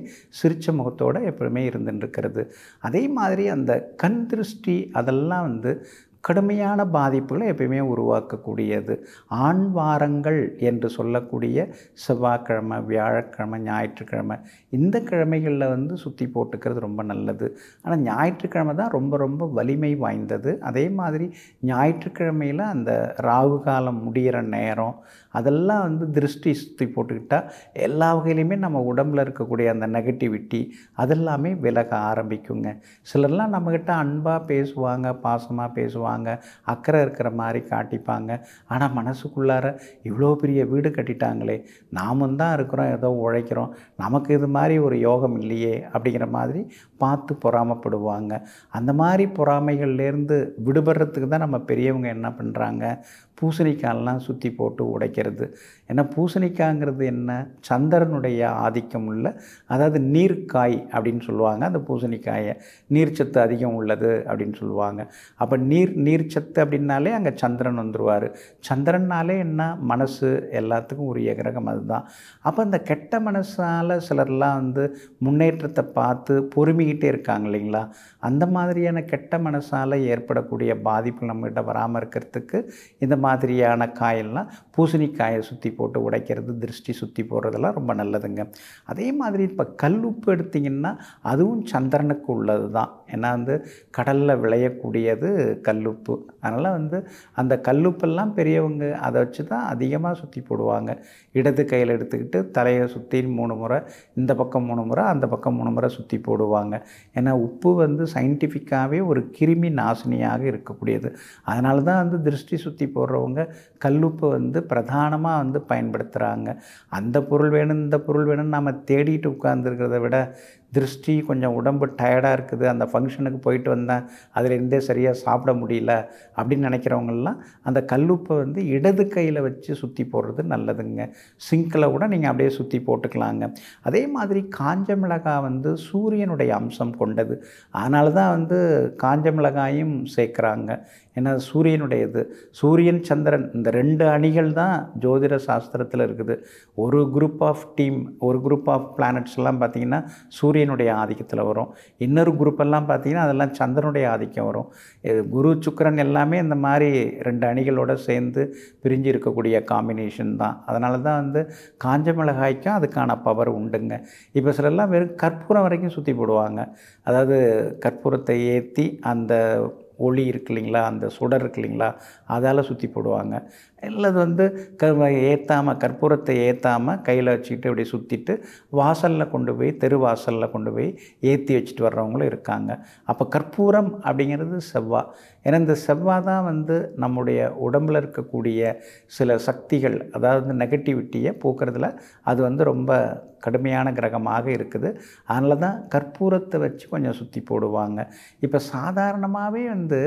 சிரித்த முகத்தோடு எப்பவுமே இருந்துருக்கிறது அதே மாதிரி அந்த கண் திருஷ்டி அதெல்லாம் வந்து கடுமையான பாதிப்புகளை எப்பயுமே உருவாக்கக்கூடியது ஆண் வாரங்கள் என்று சொல்லக்கூடிய செவ்வாய்க்கிழமை வியாழக்கிழமை ஞாயிற்றுக்கிழமை இந்த கிழமைகளில் வந்து சுற்றி போட்டுக்கிறது ரொம்ப நல்லது ஆனால் ஞாயிற்றுக்கிழமை தான் ரொம்ப ரொம்ப வலிமை வாய்ந்தது அதே மாதிரி ஞாயிற்றுக்கிழமையில் அந்த ராகு காலம் முடிகிற நேரம் அதெல்லாம் வந்து திருஷ்டி சுற்றி போட்டுக்கிட்டால் எல்லா வகையிலையுமே நம்ம உடம்பில் இருக்கக்கூடிய அந்த நெகட்டிவிட்டி அதெல்லாமே விலக ஆரம்பிக்குங்க சிலர்லாம் நம்மக்கிட்ட அன்பாக பேசுவாங்க பாசமாக பேசுவாங்க அக்கறை இருக்கிற மாதிரி காட்டிப்பாங்க ஆனால் மனசுக்குள்ளார இவ்வளோ பெரிய வீடு கட்டிட்டாங்களே நாமும் தான் இருக்கிறோம் ஏதோ உழைக்கிறோம் நமக்கு இது மாதிரி ஒரு யோகம் இல்லையே அப்படிங்கிற மாதிரி பார்த்து பொறாமப்படுவாங்க அந்த மாதிரி பொறாமைகள்லேருந்து விடுபடுறதுக்கு தான் நம்ம பெரியவங்க என்ன பண்ணுறாங்க பூசணிக்காயெல்லாம் சுற்றி போட்டு உடைக்கிறது ஏன்னா பூசணிக்காய்ங்கிறது என்ன சந்திரனுடைய ஆதிக்கம் உள்ள அதாவது நீர்க்காய் அப்படின்னு சொல்லுவாங்க அந்த பூசணிக்காயை நீர்ச்சத்து அதிகம் உள்ளது அப்படின்னு சொல்லுவாங்க அப்போ நீர் நீர்ச்சத்து அப்படின்னாலே அங்கே சந்திரன் வந்துடுவார் சந்திரன்னாலே என்ன மனசு எல்லாத்துக்கும் உரிய கிரகம் அதுதான் அப்போ அந்த கெட்ட மனசால் சிலர்லாம் வந்து முன்னேற்றத்தை பார்த்து பொறுமிக்கிட்டே இருக்காங்க இல்லைங்களா அந்த மாதிரியான கெட்ட மனசால் ஏற்படக்கூடிய பாதிப்பு நம்மகிட்ட வராமல் இருக்கிறதுக்கு இந்த மாதிரி மாதிரியான காயெல்லாம் பூசணிக்காயை சுற்றி போட்டு உடைக்கிறது திருஷ்டி சுற்றி போடுறதெல்லாம் ரொம்ப நல்லதுங்க அதே மாதிரி இப்போ கல்லுப்பு எடுத்திங்கன்னா அதுவும் சந்திரனுக்கு உள்ளது தான் ஏன்னா வந்து கடலில் விளையக்கூடியது கல்லுப்பு அதனால் வந்து அந்த கல்லுப்பெல்லாம் பெரியவங்க அதை வச்சு தான் அதிகமாக சுற்றி போடுவாங்க இடது கையில் எடுத்துக்கிட்டு தலையை சுற்றி மூணு முறை இந்த பக்கம் மூணு முறை அந்த பக்கம் மூணு முறை சுற்றி போடுவாங்க ஏன்னா உப்பு வந்து சயின்டிஃபிக்காகவே ஒரு கிருமி நாசினியாக இருக்கக்கூடியது அதனால தான் வந்து திருஷ்டி சுற்றி போடுற பண்ணுறவங்க கல்லுப்பை வந்து பிரதானமாக வந்து பயன்படுத்துகிறாங்க அந்த பொருள் வேணும் இந்த பொருள் வேணும்னு நம்ம தேடிட்டு உட்காந்துருக்கிறத விட திருஷ்டி கொஞ்சம் உடம்பு டயர்டாக இருக்குது அந்த ஃபங்க்ஷனுக்கு போயிட்டு வந்தேன் அதிலிருந்தே சரியாக சாப்பிட முடியல அப்படின்னு நினைக்கிறவங்கெல்லாம் அந்த கல்லுப்பை வந்து இடது கையில் வச்சு சுற்றி போடுறது நல்லதுங்க சிங்கில் கூட நீங்கள் அப்படியே சுற்றி போட்டுக்கலாங்க அதே மாதிரி காஞ்ச மிளகாய் வந்து சூரியனுடைய அம்சம் கொண்டது அதனால தான் வந்து காஞ்ச மிளகாயும் சேர்க்குறாங்க ஏன்னா சூரியனுடையது சூரியன் சந்திரன் இந்த ரெண்டு அணிகள் தான் ஜோதிட சாஸ்திரத்தில் இருக்குது ஒரு குரூப் ஆஃப் டீம் ஒரு குரூப் ஆஃப் பிளானட்ஸ்லாம் பார்த்திங்கன்னா சூரிய சூரியனுடைய ஆதிக்கத்தில் வரும் இன்னொரு குரூப்பெல்லாம் பார்த்திங்கன்னா அதெல்லாம் சந்திரனுடைய ஆதிக்கம் வரும் இது குரு சுக்கரன் எல்லாமே இந்த மாதிரி ரெண்டு அணிகளோடு சேர்ந்து பிரிஞ்சு இருக்கக்கூடிய காம்பினேஷன் தான் அதனால தான் வந்து காஞ்ச மிளகாய்க்கும் அதுக்கான பவர் உண்டுங்க இப்போ சிலர்லாம் வெறும் கற்பூரம் வரைக்கும் சுற்றி போடுவாங்க அதாவது கற்பூரத்தை ஏற்றி அந்த ஒளி இருக்கு இல்லைங்களா அந்த சுடர் இருக்கு இல்லைங்களா அதால் சுற்றி போடுவாங்க இல்லை வந்து க ஏற்றாமல் கற்பூரத்தை ஏற்றாமல் கையில் வச்சுக்கிட்டு அப்படியே சுற்றிட்டு வாசலில் கொண்டு போய் தெரு வாசலில் கொண்டு போய் ஏற்றி வச்சுட்டு வர்றவங்களும் இருக்காங்க அப்போ கற்பூரம் அப்படிங்கிறது செவ்வாய் ஏன்னா இந்த செவ்வாய் தான் வந்து நம்முடைய உடம்பில் இருக்கக்கூடிய சில சக்திகள் அதாவது நெகட்டிவிட்டியை போக்குறதுல அது வந்து ரொம்ப கடுமையான கிரகமாக இருக்குது அதனால தான் கற்பூரத்தை வச்சு கொஞ்சம் சுற்றி போடுவாங்க இப்போ சாதாரணமாகவே வந்து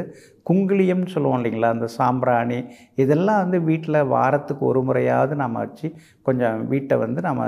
குங்குளியம்னு சொல்லுவோம் இல்லைங்களா அந்த சாம்பிராணி இதெல்லாம் வந்து வீட்டில் வாரத்துக்கு ஒரு முறையாவது நம்ம வச்சு கொஞ்சம் வீட்டை வந்து நம்ம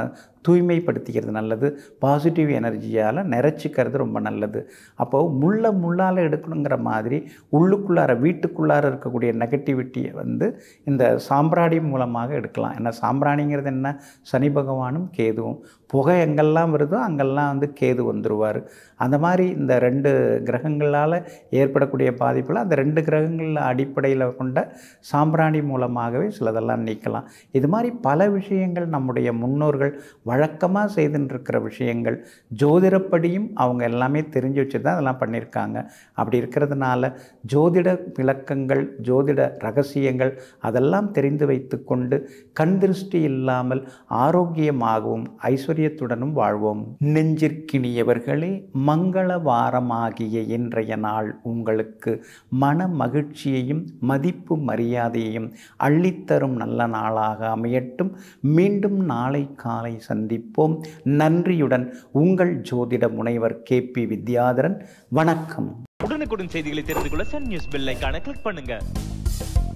தூய்மைப்படுத்திக்கிறது நல்லது பாசிட்டிவ் எனர்ஜியால் நிறச்சிக்கிறது ரொம்ப நல்லது அப்போது முள்ளை முள்ளால் எடுக்கணுங்கிற மாதிரி உள்ளுக்குள்ளார வீட்டுக்குள்ளார இருக்கக்கூடிய நெகட்டிவிட்டியை வந்து இந்த சாம்பிராணி மூலமாக எடுக்கலாம் ஏன்னா சாம்பிராணிங்கிறது என்ன சனி பகவானும் கேதுவும் புகை எங்கெல்லாம் வருதோ அங்கெல்லாம் வந்து கேது வந்துடுவார் அந்த மாதிரி இந்த ரெண்டு கிரகங்களால் ஏற்படக்கூடிய பாதிப்பில் அந்த ரெண்டு கிரகங்களில் அடிப்படையில் கொண்ட சாம்பிராணி மூலமாகவே சிலதெல்லாம் நீக்கலாம் இது மாதிரி பல விஷயங்கள் நம்முடைய முன்னோர்கள் வழக்கமாக செய்துன்ட்ருக்கிற விஷயங்கள் ஜோதிடப்படியும் அவங்க எல்லாமே தெரிஞ்சு வச்சு தான் அதெல்லாம் பண்ணியிருக்காங்க அப்படி இருக்கிறதுனால ஜோதிட விளக்கங்கள் ஜோதிட ரகசியங்கள் அதெல்லாம் தெரிந்து வைத்து கொண்டு கண் திருஷ்டி இல்லாமல் ஆரோக்கியமாகவும் ஐஸ்வர்ய தைரியத்துடனும் வாழ்வோம் நெஞ்சிற்கினியவர்களே மங்கள வாரமாகிய இன்றைய நாள் உங்களுக்கு மன மகிழ்ச்சியையும் மதிப்பு மரியாதையையும் அள்ளித்தரும் நல்ல நாளாக அமையட்டும் மீண்டும் நாளை காலை சந்திப்போம் நன்றியுடன் உங்கள் ஜோதிட முனைவர் கே பி வித்யாதரன் வணக்கம் உடனுக்குடன் செய்திகளை தெரிந்து கொள்ள சன் நியூஸ் பெல் கிளிக் பண்ணுங்க